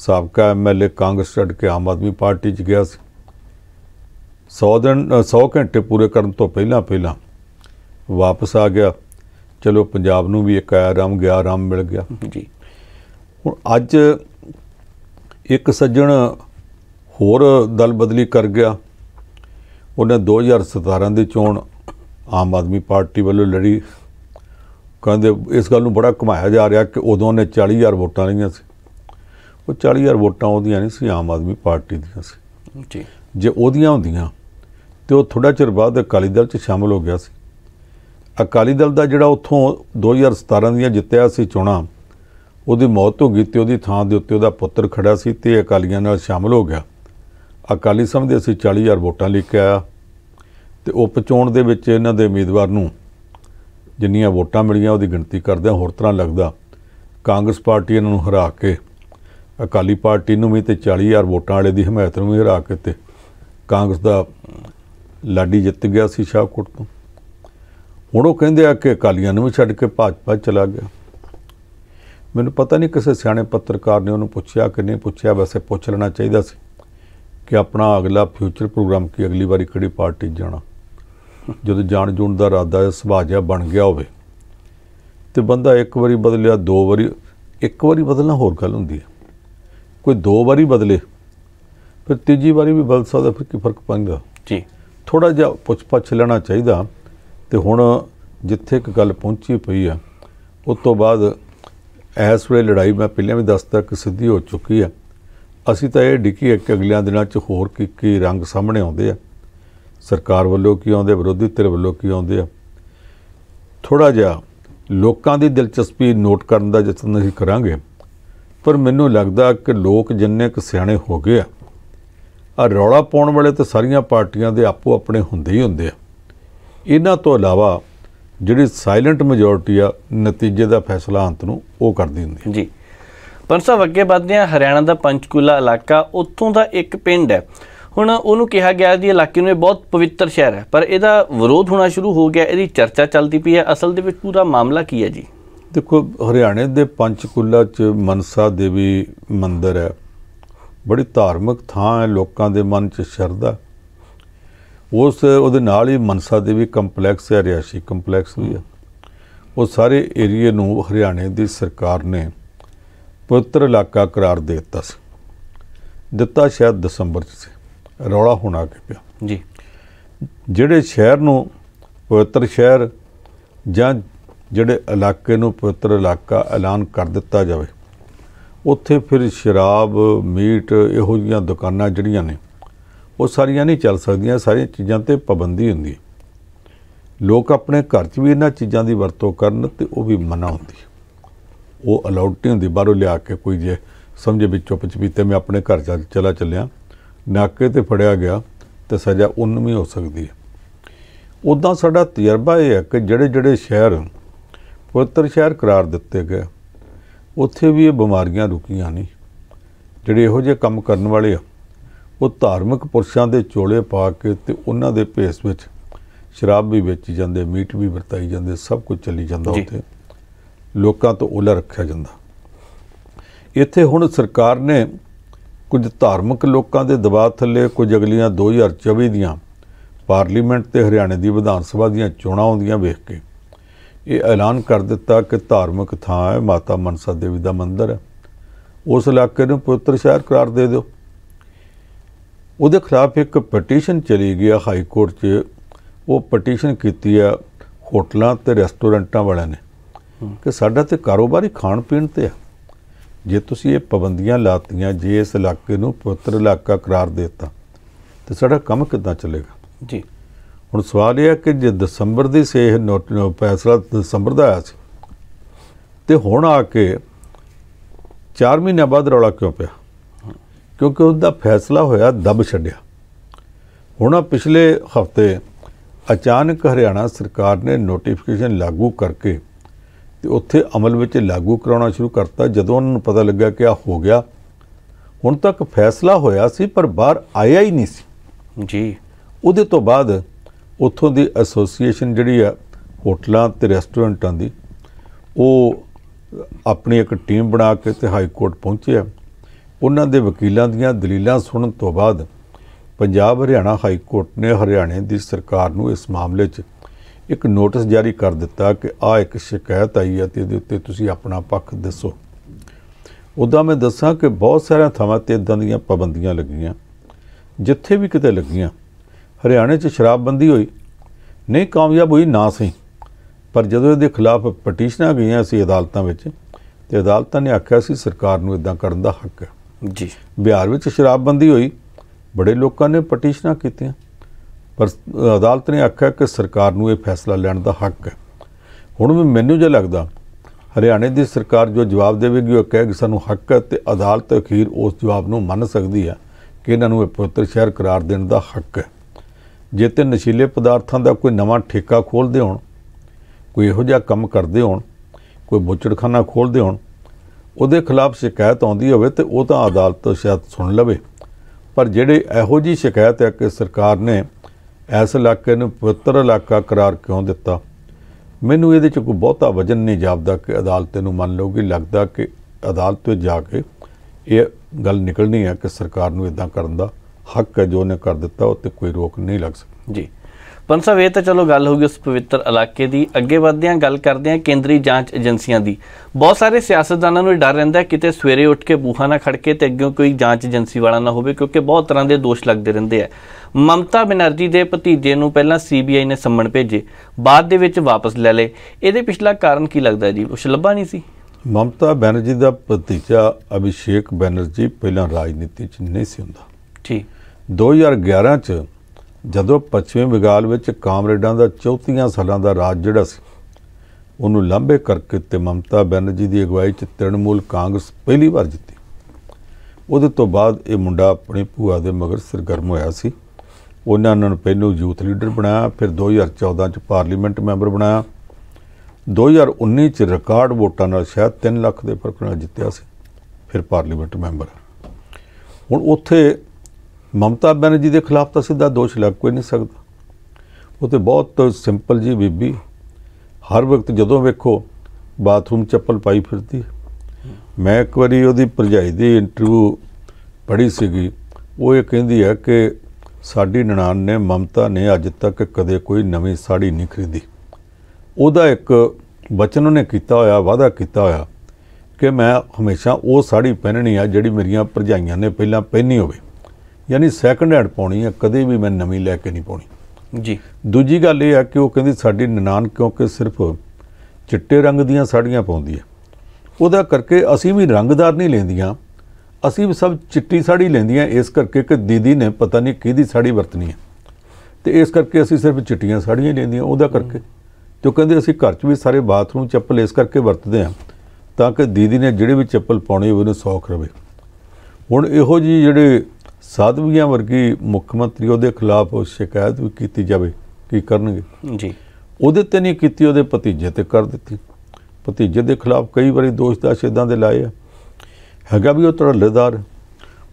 ਸਾਬਕਾ ਐਮਐਲਏ ਕਾਂਗਰਸ ਛੱਡ ਕੇ ਆਮ ਆਦਮੀ ਪਾਰਟੀ 'ਚ ਗਿਆ ਸੀ 100 ਦਿਨ 100 ਘੰਟੇ ਪੂਰੇ ਕਰਨ ਤੋਂ ਪਹਿਲਾਂ ਪਹਿਲਾਂ ਵਾਪਸ ਆ ਗਿਆ ਚਲੋ ਪੰਜਾਬ ਨੂੰ ਵੀ ਇੱਕ ਆਰਾਮ ਰਾਮ ਗਿਆ ਰਾਮ ਮਿਲ ਗਿਆ ਜੀ ਹੁਣ ਅੱਜ ਇੱਕ ਸੱਜਣ ਹੋਰ ਦਲ ਬਦਲੀ ਕਰ ਗਿਆ ਉਹਨੇ 2017 ਦੀ ਚੋਣ ਆਮ ਆਦਮੀ ਪਾਰਟੀ ਵੱਲੋਂ ਲੜੀ ਕਹਿੰਦੇ ਇਸ ਗੱਲ ਨੂੰ ਬੜਾ ਘਮਾਇਆ ਜਾ ਰਿਹਾ ਕਿ ਉਦੋਂ ਨੇ 40000 ਵੋਟਾਂ ਲਈਆਂ ਸੀ ਉਹ 40000 ਵੋਟਾਂ ਉਹਦੀਆਂ ਨਹੀਂ ਸੀ ਆਮ ਆਦਮੀ ਪਾਰਟੀ ਦੀਆਂ ਸੀ ਜੀ ਜੇ ਉਹਦੀਆਂ ਹੁੰਦੀਆਂ ਤੇ ਉਹ ਥੋੜਾ ਚਿਰ ਬਾਅਦ ਅਕਾਲੀ ਦਲ 'ਚ ਸ਼ਾਮਲ ਹੋ ਗਿਆ ਸੀ ਅਕਾਲੀ ਦਲ ਦਾ ਜਿਹੜਾ ਉੱਥੋਂ 2017 ਦੀਆਂ ਜਿੱਤਿਆ ਸੀ ਚੋਣਾਂ ਉਹਦੀ ਮੌਤ ਹੋ ਗਈ ਤੇ ਉਹਦੀ ਥਾਂ ਦੇ ਉੱਤੇ ਉਹਦਾ ਪੁੱਤਰ ਖੜਾ ਸੀ ਤੇ ਅਕਾਲੀਆਂ ਨਾਲ ਸ਼ਾਮਲ ਹੋ ਗਿਆ ਅਕਾਲੀ ਦੇ ਅਸੀਂ 40000 ਵੋਟਾਂ ਲੈ ਕੇ ਆਇਆ ਤੇ ਉਪ ਚੋਣ ਦੇ ਵਿੱਚ ਇਹਨਾਂ ਦੇ ਉਮੀਦਵਾਰ ਨੂੰ ਜਿੰਨੀਆਂ ਵੋਟਾਂ ਮਿਲੀਆਂ ਉਹਦੀ ਗਿਣਤੀ ਕਰਦੇ ਹੋਰ ਤਰ੍ਹਾਂ ਲੱਗਦਾ ਕਾਂਗਰਸ ਪਾਰਟੀ ਇਹਨਾਂ ਨੂੰ ਹਰਾ ਕੇ ਅਕਾਲੀ ਪਾਰਟੀ ਨੂੰ ਵੀ ਤੇ 40000 ਵੋਟਾਂ ਵਾਲੇ ਦੀ ਹਮਾਇਤ ਨੂੰ ਵੀ ਹਰਾ ਕੇ ਤੇ ਕਾਂਗਰਸ ਦਾ ਲਾਡੀ ਜਿੱਤ ਗਿਆ ਸੀ ਸ਼ਾਹਕੋਟ ਤੋਂ ਹੁਣ ਉਹ ਕਹਿੰਦੇ ਆ ਕਿ ਅਕਾਲੀਆਂ ਨੂੰ ਵੀ ਛੱਡ ਕੇ ਭਾਜਪਾ ਚਲਾ ਗਿਆ ਮੈਨੂੰ ਪਤਾ ਨਹੀਂ ਕਿਸੇ ਸਿਆਣੇ ਪੱਤਰਕਾਰ ਨੇ ਉਹਨੂੰ ਪੁੱਛਿਆ ਕਿ ਨਹੀਂ ਪੁੱਛਿਆ ਵੈਸੇ ਪੁੱਛ ਲੈਣਾ ਚਾਹੀਦਾ ਸੀ ਕਿ ਆਪਣਾ ਅਗਲਾ ਫਿਊਚਰ ਪ੍ਰੋਗਰਾਮ ਕੀ ਅਗਲੀ ਵਾਰੀ ਕਿਹੜੀ ਪਾਰਟੀ ਜਾਣਾ ਜਦੋਂ ਜਾਣ ਜੁਣ ਦਾ ਇਰਾਦਾ ਸੁਭਾਜਿਆ ਬਣ ਗਿਆ ਹੋਵੇ ਤੇ ਬੰਦਾ ਇੱਕ ਵਾਰੀ ਬਦਲਿਆ ਦੋ ਵਾਰੀ ਇੱਕ ਵਾਰੀ ਬਦਲਣਾ ਹੋਰ ਗੱਲ ਹੁੰਦੀ ਹੈ ਕੋਈ ਦੋ ਵਾਰੀ ਬਦਲੇ ਫਿਰ ਤੀਜੀ ਵਾਰੀ ਵੀ ਬਦਲ ਸਕਦਾ ਫਿਰ ਕੀ ਫਰਕ ਪੈਂਦਾ ਜੀ ਥੋੜਾ ਜਿਹਾ ਪੁੱਛ ਪਛ ਲੈਣਾ ਚਾਹੀਦਾ ਤੇ ਹੁਣ ਜਿੱਥੇ ਇੱਕ ਗੱਲ ਪਹੁੰਚੀ ਪਈ ਆ ਉਸ ਤੋਂ ਬਾਅਦ ਐਸ ਵੇਲੇ ਲੜਾਈ ਮੈਂ ਪਹਿਲਾਂ ਵੀ ਦੱਸਦਾ ਕਿ ਸਿੱਧੀ ਹੋ ਚੁੱਕੀ ਆ ਅਸੀਂ ਤਾਂ ਇਹ ਡਿੱਕੀ ਇੱਕ ਅਗਲਿਆਂ ਦਿਨਾਂ 'ਚ ਹੋਰ ਕੀ ਕੀ ਰੰਗ ਸਾਹਮਣੇ ਆਉਂਦੇ ਆ ਸਰਕਾਰ ਵੱਲੋਂ ਕੀ ਆਉਂਦੇ ਵਿਰੋਧੀ ਧਿਰ ਵੱਲੋਂ ਕੀ ਆਉਂਦੇ ਆ ਥੋੜਾ ਜਿਹਾ ਲੋਕਾਂ ਦੀ ਦਿਲਚਸਪੀ ਨੋਟ ਕਰਨ ਦਾ ਯਤਨ ਅਸੀਂ ਕਰਾਂਗੇ ਪਰ ਮੈਨੂੰ ਲੱਗਦਾ ਕਿ ਲੋਕ ਜਿੰਨੇ ਕੁ ਸਿਆਣੇ ਹੋ ਗਏ ਆ ਆ ਰੌਲਾ ਪਾਉਣ ਵਾਲੇ ਤਾਂ ਸਾਰੀਆਂ ਪਾਰਟੀਆਂ ਦੇ ਆਪੋ ਆਪਣੇ ਹੁੰਦੇ ਹੀ ਹੁੰਦੇ ਆ ਇਹਨਾਂ ਤੋਂ ਇਲਾਵਾ ਜਿਹੜੀ ਸਾਇਲੈਂਟ ਮੈਜੋਰਟੀ ਆ ਨਤੀਜੇ ਦਾ ਫੈਸਲਾ ਅੰਤ ਨੂੰ ਉਹ ਕਰਦੀ ਹੁੰਦੀ ਹੈ ਜੀ ਪਰ ਸਾਹਿਬ ਅੱਗੇ ਵਧਦੇ ਆ ਹਰਿਆਣਾ ਦਾ ਪੰਚਕੂਲਾ ਇਲਾਕਾ ਉੱਥੋਂ ਦਾ ਇੱਕ ਪਿੰਡ ਹੈ ਹੁਣ ਉਹਨੂੰ ਕਿਹਾ ਗਿਆ ਦੀ ਇਲਾਕੇ ਨੂੰ ਇਹ ਬਹੁਤ ਪਵਿੱਤਰ ਸ਼ਹਿਰ ਹੈ ਪਰ ਇਹਦਾ ਵਿਰੋਧ ਹੋਣਾ ਸ਼ੁਰੂ ਹੋ ਗਿਆ ਇਹਦੀ ਚਰਚਾ ਚੱਲਦੀ ਪਈ ਹੈ ਅਸਲ ਦੇ ਵਿੱਚ ਪੂਰਾ ਮਾਮਲਾ ਕੀ ਹੈ ਜੀ ਦੇਖੋ ਹਰਿਆਣੇ ਦੇ ਪੰਚਕੂਲਾ 'ਚ ਮਨਸਾ ਦੇਵੀ ਮੰਦਿਰ ਹੈ ਬੜੀ ਧਾਰਮਿਕ ਥਾਂ ਹੈ ਲੋਕਾਂ ਦੇ ਮਨ 'ਚ ਸ਼ਰਧਾ ਉਸ ਉਹਦੇ ਨਾਲ ਹੀ ਮਨਸਾ ਦੇ ਵੀ ਕੰਪਲੈਕਸ ਹੈ ਰਿਆਸ਼ੀ ਕੰਪਲੈਕਸ ਵੀ ਹੈ ਉਹ ਸਾਰੇ ਏਰੀਏ ਨੂੰ ਹਰਿਆਣੇ ਦੀ ਸਰਕਾਰ ਨੇ ਪਵਿੱਤਰ ਇਲਾਕਾ ਕਰਾਰ ਦੇ ਦਿੱਤਾ ਸੀ ਦਿੱਤਾ ਸ਼ਾਇਦ ਦਸੰਬਰ ਚ ਸੀ ਰੌਲਾ ਹੋਣਾ ਕਿ ਪਿਆ ਜੀ ਜਿਹੜੇ ਸ਼ਹਿਰ ਨੂੰ ਪਵਿੱਤਰ ਸ਼ਹਿਰ ਜਾਂ ਜਿਹੜੇ ਇਲਾਕੇ ਨੂੰ ਪਵਿੱਤਰ ਇਲਾਕਾ ਐਲਾਨ ਕਰ ਦਿੱਤਾ ਜਾਵੇ ਉੱਥੇ ਫਿਰ ਸ਼ਰਾਬ ਮੀਟ ਇਹੋ ਜੀਆਂ ਦੁਕਾਨਾਂ ਜਿਹੜੀਆਂ ਨੇ ਉਹ ਸਾਰੀਆਂ ਨਹੀਂ ਚੱਲ ਸਕਦੀਆਂ ਸਾਰੀਆਂ ਚੀਜ਼ਾਂ ਤੇ ਪਾਬੰਦੀ ਹੁੰਦੀ ਹੈ ਲੋਕ ਆਪਣੇ ਘਰ 'ਚ ਵੀ ਇਹਨਾਂ ਚੀਜ਼ਾਂ ਦੀ ਵਰਤੋਂ ਕਰਨ ਤੇ ਉਹ ਵੀ ਮਨਾ ਹੁੰਦੀ ਉਹ ਅਲਾਉਡ ਨਹੀਂ ਹੁੰਦੀ ਬਾਹਰੋਂ ਲਿਆ ਕੇ ਕੋਈ ਜੇ ਸਮਝੇ ਵਿੱਚੋਂ ਪਚਪੀਤੇ ਮੈਂ ਆਪਣੇ ਘਰ ਚ ਚਲਾ ਚੱਲਿਆ ਨਾਕੇ ਤੇ ਫੜਿਆ ਗਿਆ ਤੇ ਸਜ਼ਾ ਉਹਨੂੰ ਵੀ ਹੋ ਸਕਦੀ ਹੈ ਉਦਾਂ ਸਾਡਾ ਤਜਰਬਾ ਇਹ ਹੈ ਕਿ ਜਿਹੜੇ ਜਿਹੜੇ ਸ਼ਹਿਰ ਪਵਿੱਤਰ ਸ਼ਹਿਰ ਕਰਾਰ ਦਿੱਤੇ ਗਏ ਉੱਥੇ ਵੀ ਇਹ ਬਿਮਾਰੀਆਂ ਰੁਕੀਆਂ ਨਹੀਂ ਜਿਹੜੇ ਇਹੋ ਜਿਹੇ ਕੰਮ ਕਰਨ ਵਾਲੇ ਆ ਉਹ ਧਾਰਮਿਕ ਪੁਰਸ਼ਾਂ ਦੇ ਚੋਲੇ ਪਾ ਕੇ ਤੇ ਉਹਨਾਂ ਦੇ ਭੇਸ ਵਿੱਚ ਸ਼ਰਾਬ ਵੀ ਵੇਚੀ ਜਾਂਦੇ ਮੀਟ ਵੀ ਵਰਤਾਈ ਜਾਂਦੇ ਸਭ ਕੁਝ ਚੱਲੀ ਜਾਂਦਾ ਉੱਥੇ ਲੋਕਾਂ ਤੋਂ ਉਲਾ ਰੱਖਿਆ ਜਾਂਦਾ ਇੱਥੇ ਹੁਣ ਸਰਕਾਰ ਨੇ ਕੁਝ ਧਾਰਮਿਕ ਲੋਕਾਂ ਦੇ ਦਬਾਅ ਥੱਲੇ ਕੁਝ ਅਗਲੀਆਂ 2024 ਦੀਆਂ ਪਾਰਲੀਮੈਂਟ ਤੇ ਹਰਿਆਣੇ ਦੀ ਵਿਧਾਨ ਸਭਾ ਦੀਆਂ ਚੋਣਾਂ ਆਉਂਦੀਆਂ ਵੇਖ ਕੇ ਇਹ ਐਲਾਨ ਕਰ ਦਿੱਤਾ ਕਿ ਧਾਰਮਿਕ ਥਾਂ ਹੈ ਮਾਤਾ ਮਨਸਾ ਦੇਵੀ ਦਾ ਮੰਦਿਰ ਹੈ ਉਸ ਇਲਾਕੇ ਨੂੰ ਪਵਿੱਤਰ ਸ਼ਹਿਰ ਕਰਾਰ ਦੇ ਦਿਓ ਉਹਦੇ ਖਿਲਾਫ ਇੱਕ ਪਟੀਸ਼ਨ ਚਲੀ ਗਈ ਆ ਹਾਈ ਕੋਰਟ 'ਚ ਉਹ ਪਟੀਸ਼ਨ ਕੀਤੀ ਆ ਹੋਟਲਾਂ ਤੇ ਰੈਸਟੋਰੈਂਟਾਂ ਵਾਲਿਆਂ ਨੇ ਕਿ ਸਾਡਾ ਤੇ ਕਾਰੋਬਾਰ ਹੀ ਖਾਣ ਪੀਣ ਤੇ ਆ ਜੇ ਤੁਸੀਂ ਇਹ ਪਾਬੰਦੀਆਂ ਲਾਤੀਆਂ ਜੇ ਇਸ ਇਲਾਕੇ ਨੂੰ ਪਵਿੱਤਰ ਇਲਾਕਾ ਕਰਾਰ ਦਿੱਤਾ ਤੇ ਸਾਡਾ ਕੰਮ ਕਿੱਦਾਂ ਚੱਲੇਗਾ ਜੀ ਹੁਣ ਸਵਾਲ ਇਹ ਹੈ ਕਿ ਜੇ ਦਸੰਬਰ ਦੀ ਸੇਹ ਨੋਟ ਫੈਸਲਾ ਦਸੰਬਰ ਦਾ ਆਇਆ ਸੀ ਤੇ ਹੁਣ ਆ ਕੇ 4 ਮਹੀਨੇ ਬਾਅਦ ਰੌਲਾ ਕਿਉਂ ਪਿਆ ਕਿਉਂਕਿ ਉਹਦਾ ਫੈਸਲਾ ਹੋਇਆ ਦਬ ਛੱਡਿਆ ਹੁਣ ਪਿਛਲੇ ਹਫਤੇ ਅਚਾਨਕ ਹਰਿਆਣਾ ਸਰਕਾਰ ਨੇ ਨੋਟੀਫਿਕੇਸ਼ਨ ਲਾਗੂ ਕਰਕੇ ਤੇ ਉੱਥੇ ਅਮਲ ਵਿੱਚ ਲਾਗੂ ਕਰਾਉਣਾ ਸ਼ੁਰੂ ਕਰਤਾ ਜਦੋਂ ਉਹਨਾਂ ਨੂੰ ਪਤਾ ਲੱਗਾ ਕਿ ਆ ਹੋ ਗਿਆ ਹੁਣ ਤੱਕ ਫੈਸਲਾ ਹੋਇਆ ਸੀ ਪਰ ਬਾਹਰ ਆਇਆ ਹੀ ਨਹੀਂ ਸੀ ਜੀ ਉਹਦੇ ਤੋਂ ਬਾਅਦ ਉੱਥੋਂ ਦੀ ਐਸੋਸੀਏਸ਼ਨ ਜਿਹੜੀ ਆ ਹੋਟਲਾਂ ਤੇ ਰੈਸਟੋਰੈਂਟਾਂ ਦੀ ਉਹ ਆਪਣੀ ਇੱਕ ਟੀਮ ਬਣਾ ਕੇ ਤੇ ਹਾਈ ਕੋਰਟ ਪਹੁੰਚਿਆ ਉਹਨਾਂ ਦੇ ਵਕੀਲਾਂ ਦੀਆਂ ਦਲੀਲਾਂ ਸੁਣਨ ਤੋਂ ਬਾਅਦ ਪੰਜਾਬ ਹਰਿਆਣਾ ਹਾਈ ਕੋਰਟ ਨੇ ਹਰਿਆਣੇ ਦੀ ਸਰਕਾਰ ਨੂੰ ਇਸ ਮਾਮਲੇ 'ਚ ਇੱਕ ਨੋਟਿਸ ਜਾਰੀ ਕਰ ਦਿੱਤਾ ਕਿ ਆ ਇੱਕ ਸ਼ਿਕਾਇਤ ਆਈ ਹੈ ਤੇ ਇਹਦੇ ਉੱਤੇ ਤੁਸੀਂ ਆਪਣਾ ਪੱਖ ਦੱਸੋ ਉਦਾਂ ਮੈਂ ਦੱਸਾਂ ਕਿ ਬਹੁਤ ਸਾਰੇ ਥਾਵਾਂ ਤੇ ਇਦਾਂ ਦੀਆਂ ਪਾਬੰਦੀਆਂ ਲੱਗੀਆਂ ਜਿੱਥੇ ਵੀ ਕਿਤੇ ਲੱਗੀਆਂ ਹਰਿਆਣੇ 'ਚ ਸ਼ਰਾਬਬੰਦੀ ਹੋਈ ਨਹੀਂ ਕਾਮਯਾਬ ਹੋਈ ਨਾ ਸਹੀ ਪਰ ਜਦੋਂ ਇਹਦੇ ਖਿਲਾਫ ਪਟੀਸ਼ਨਾਂ ਗਈਆਂ ਸੀ ਅਦਾਲਤਾਂ ਵਿੱਚ ਤੇ ਅਦਾਲਤਾਂ ਨੇ ਆਖਿਆ ਸੀ ਸਰਕਾਰ ਨੂੰ ਇਦਾਂ ਕਰਨ ਦਾ ਹੱਕ ਹੈ ਜੀ ਬਿਹਾਰ ਵਿੱਚ ਸ਼ਰਾਬਬੰਦੀ ਹੋਈ ਬੜੇ ਲੋਕਾਂ ਨੇ ਪਟੀਸ਼ਨਾਂ ਕੀਤੀਆਂ ਪਰ ਅਦਾਲਤ ਨੇ ਆਖਿਆ ਕਿ ਸਰਕਾਰ ਨੂੰ ਇਹ ਫੈਸਲਾ ਲੈਣ ਦਾ ਹੱਕ ਹੈ ਹੁਣ ਵੀ ਮੈਨੂੰ ਜੇ ਲੱਗਦਾ ਹਰਿਆਣੇ ਦੀ ਸਰਕਾਰ ਜੋ ਜਵਾਬ ਦੇਵੇਗੀ ਉਹ ਕਹੇਗੀ ਸਾਨੂੰ ਹੱਕ ਹੈ ਤੇ ਅਦਾਲਤ ਅਖੀਰ ਉਸ ਜਵਾਬ ਨੂੰ ਮੰਨ ਸਕਦੀ ਹੈ ਕਿ ਇਹਨਾਂ ਨੂੰ ਇਹ ਪਵਿੱਤਰ ਸ਼ਹਿਰ ਕਰਾਰ ਦੇਣ ਦਾ ਹੱਕ ਹੈ ਜੇ ਤੇ ਨਸ਼ੀਲੇ ਪਦਾਰਥਾਂ ਦਾ ਕੋਈ ਨਵਾਂ ਠੇਕਾ ਖੋਲਦੇ ਹੋਣ ਕੋਈ ਇਹੋ ਜਿਹਾ ਕੰਮ ਕਰਦੇ ਹੋਣ ਕੋਈ ਬੋਚੜਖਾਨਾ ਖੋਲਦੇ ਹੋਣ ਉਹਦੇ ਖਿਲਾਫ ਸ਼ਿਕਾਇਤ ਆਉਂਦੀ ਹੋਵੇ ਤੇ ਉਹ ਤਾਂ ਅਦਾਲਤ ਤੋਂ ਸ਼ਾਇਦ ਸੁਣ ਲਵੇ ਪਰ ਜਿਹੜੇ ਇਹੋ ਜੀ ਸ਼ਿਕਾਇਤ ਹੈ ਕਿ ਸਰਕਾਰ ਨੇ ਇਸ ਇਲਾਕੇ ਨੂੰ ਪਵਿੱਤਰ ਇਲਾਕਾ ਕਰਾਰ ਕਿਉਂ ਦਿੱਤਾ ਮੈਨੂੰ ਇਹਦੇ 'ਚ ਕੋਈ ਬਹੁਤਾ ਵਜਨ ਨਹੀਂ ਜਾਪਦਾ ਕਿ ਅਦਾਲਤ ਇਹਨੂੰ ਮੰਨ ਲਊਗੀ ਲੱਗਦਾ ਕਿ ਅਦਾਲਤ ਤੇ ਜਾ ਕੇ ਇਹ ਗੱਲ ਨਿਕਲਣੀ ਹੈ ਕਿ ਸਰਕਾਰ ਨੂੰ ਇਦਾਂ ਕਰਨ ਦਾ ਹੱਕ ਹੈ ਜੋ ਨੇ ਕਰ ਦਿੱਤਾ ਉਹ ਤੇ ਕੋਈ ਰੋਕ ਨਹੀਂ ਲੱਗ ਸਕਦੀ ਜੀ ਪੰਜ ਸਾਹਿਬ ਇਹ ਤਾਂ ਚਲੋ ਗੱਲ ਹੋ ਗਈ ਉਸ ਪਵਿੱਤਰ ਇਲਾਕੇ ਦੀ ਅੱਗੇ ਵਧਦੇ ਹਾਂ ਗੱਲ ਕਰਦੇ ਹਾਂ ਕੇਂਦਰੀ ਜਾਂਚ ਏਜੰਸੀਆਂ ਦੀ ਬਹੁਤ ਸਾਰੇ ਸਿਆਸਤਦਾਨਾਂ ਨੂੰ ਡਰ ਰਹਿੰਦਾ ਕਿਤੇ ਸਵੇਰੇ ਉੱਠ ਕੇ ਬੂਹਾ ਨਾ ਖੜਕੇ ਤੇ ਅੱਗੇ ਕੋਈ ਜਾਂਚ ਏਜੰਸੀ ਵਾਲਾ ਨਾ ਹੋਵੇ ਕਿਉਂਕਿ ਬਹੁਤ ਤਰ੍ਹਾਂ ਦੇ ਦੋਸ਼ ਲੱਗਦੇ ਰਹਿੰਦੇ ਆ ਮਮਤਾ ਬਨਰਜੀ ਦੇ ਭਤੀਜੇ ਨੂੰ ਪਹਿਲਾਂ ਸੀਬੀਆਈ ਨੇ ਸੰਮਣ ਭੇਜੇ ਬਾਅਦ ਦੇ ਵਿੱਚ ਵਾਪਸ ਲੈ ਲਏ ਇਹਦੇ ਪਿਛਲਾ ਕਾਰਨ ਕੀ ਲੱਗਦਾ ਜੀ ਉਸ ਲੱਭਾ ਨਹੀਂ ਸੀ ਮਮਤਾ ਬਨਰਜੀ ਦਾ ਭਤੀਜਾ ਅਭਿਸ਼ੇਕ ਬਨਰਜੀ ਪਹਿਲਾਂ ਰਾਜਨੀਤੀ 'ਚ ਨਹੀਂ ਸੀ ਹੁੰਦਾ ਠੀਕ 2011 'ਚ ਜਦੋਂ ਪੱਛਮੀ ਵਿਗਾਲ ਵਿੱਚ ਕਾਮਰੇਡਾਂ ਦਾ 34 ਸਾਲਾਂ ਦਾ ਰਾਜ ਜਿਹੜਾ ਸੀ ਉਹਨੂੰ ਲਾਂਬੇ ਕਰਕੇ ਤੇ ਮਮਤਾ ਬੈਨਰਜੀ ਦੀ ਅਗਵਾਈ 'ਚ ਤ੍ਰਿਣਮੂਲ ਕਾਂਗਰਸ ਪਹਿਲੀ ਵਾਰ ਜਿੱਤੀ ਉਹਦੇ ਤੋਂ ਬਾਅਦ ਇਹ ਮੁੰਡਾ ਆਪਣੀ ਭੂਆ ਦੇ ਮਗਰ ਸਰਗਰਮ ਹੋਇਆ ਸੀ ਉਹਨਾਂ ਨੇ ਪਹਿਲੋ ਯੂਥ ਲੀਡਰ ਬਣਾਇਆ ਫਿਰ 2014 ਚ ਪਾਰਲੀਮੈਂਟ ਮੈਂਬਰ ਬਣਾਇਆ 2019 ਚ ਰਿਕਾਰਡ ਵੋਟਾਂ ਨਾਲ ਸ਼ਾਇਦ 3 ਲੱਖ ਦੇ ਫਰਕ ਨਾਲ ਜਿੱਤਿਆ ਸੀ ਫਿਰ ਪਾਰਲੀਮੈਂਟ ਮੈਂਬਰ ਹੁਣ ਉੱਥੇ ਮਮਤਾ ਬੈਨਰਜੀ ਦੇ ਖਿਲਾਫ ਤਾਂ ਸਿੱਧਾ ਦੋਸ਼ ਲੱਗ ਕੋਈ ਨਹੀਂ ਸਕਦਾ ਉਹ ਤੇ ਬਹੁਤ ਸਿੰਪਲ ਜੀ ਬੀਬੀ ਹਰ ਵਕਤ ਜਦੋਂ ਵੇਖੋ ਬਾਥਰੂਮ ਚੱਪਲ ਪਾਈ ਫਿਰਦੀ ਮੈਂ ਇੱਕ ਵਾਰੀ ਉਹਦੀ ਭਰਜਾਈ ਦੀ ਇੰਟਰਵਿਊ ਪੜ੍ਹੀ ਸੀਗੀ ਉਹ ਇਹ ਕਹਿੰਦੀ ਹੈ ਕਿ ਸਾਡੀ ਨਨਾਣ ਨੇ ਮਮਤਾ ਨੇ ਅੱਜ ਤੱਕ ਕਦੇ ਕੋਈ ਨਵੀਂ ਸਾੜੀ ਨਹੀਂ ਖਰੀਦੀ ਉਹਦਾ ਇੱਕ ਬਚਨ ਉਹਨੇ ਕੀਤਾ ਹੋਇਆ ਵਾਅਦਾ ਕੀਤਾ ਹੋਇਆ ਕਿ ਮੈਂ ਹਮੇਸ਼ਾ ਉਹ ਸਾੜੀ ਪਹਿਨਣੀ ਆ ਜਿਹੜੀ ਮੇਰੀਆਂ ਭਰਜਾਈਆਂ ਨੇ ਪਹਿਲਾਂ ਪਹਿਨੀ ਹੋਵੇ ਯਾਨੀ ਸੈਕੰਡ ਹੈਂਡ ਪਾਉਣੀ ਹੈ ਕਦੇ ਵੀ ਮੈਂ ਨਵੀਂ ਲੈ ਕੇ ਨਹੀਂ ਪਾਉਣੀ ਜੀ ਦੂਜੀ ਗੱਲ ਇਹ ਆ ਕਿ ਉਹ ਕਹਿੰਦੀ ਸਾਡੀ ਨਨਾਨ ਕਿਉਂਕਿ ਸਿਰਫ ਚਿੱਟੇ ਰੰਗ ਦੀਆਂ ਸਾੜੀਆਂ ਪਾਉਂਦੀ ਹੈ ਉਹਦਾ ਕਰਕੇ ਅਸੀਂ ਵੀ ਰੰਗਦਾਰ ਨਹੀਂ ਲੈਂਦੀਆਂ ਅਸੀਂ ਵੀ ਸਭ ਚਿੱਟੀ ਸਾੜੀ ਲੈਂਦੀਆਂ ਇਸ ਕਰਕੇ ਕਿ ਦੀਦੀ ਨੇ ਪਤਾ ਨਹੀਂ ਕਿਹਦੀ ਸਾੜੀ ਵਰਤਣੀ ਹੈ ਤੇ ਇਸ ਕਰਕੇ ਅਸੀਂ ਸਿਰਫ ਚਿੱਟੀਆਂ ਸਾੜੀਆਂ ਲੈਂਦੀਆਂ ਉਹਦਾ ਕਰਕੇ ਉਹ ਕਹਿੰਦੇ ਅਸੀਂ ਘਰ 'ਚ ਵੀ ਸਾਰੇ ਬਾਥਰੂਮ ਚੱਪਲ ਇਸ ਕਰਕੇ ਵਰਤਦੇ ਆ ਤਾਂ ਕਿ ਦੀਦੀ ਨੇ ਜਿਹੜੇ ਵੀ ਚੱਪਲ ਪਾਉਣੀ ਉਹਨੂੰ ਸੌਖ ਰਵੇ ਹੁਣ ਇਹੋ ਜੀ ਜਿਹੜੇ ਸਾਧਵੀਆਂ ਵਰਗੀ ਮੁੱਖ ਮੰਤਰੀ ਉਹਦੇ ਖਿਲਾਫ ਸ਼ਿਕਾਇਤ ਵੀ ਕੀਤੀ ਜਾਵੇ ਕੀ ਕਰਨਗੇ ਜੀ ਉਹਦੇ ਤੇ ਨਹੀਂ ਕੀਤੀ ਉਹਦੇ ਭਤੀਜੇ ਤੇ ਕਰ ਦਿੱਤੀ ਭਤੀਜੇ ਦੇ ਖਿਲਾਫ ਕਈ ਵਾਰੀ ਦੋਸ਼ ਦਾ ਇਦਾਂ ਦੇ ਲਾਏ ਹੈਗਾ ਵੀ ਉਹ ਤੜਲੇਦਾਰ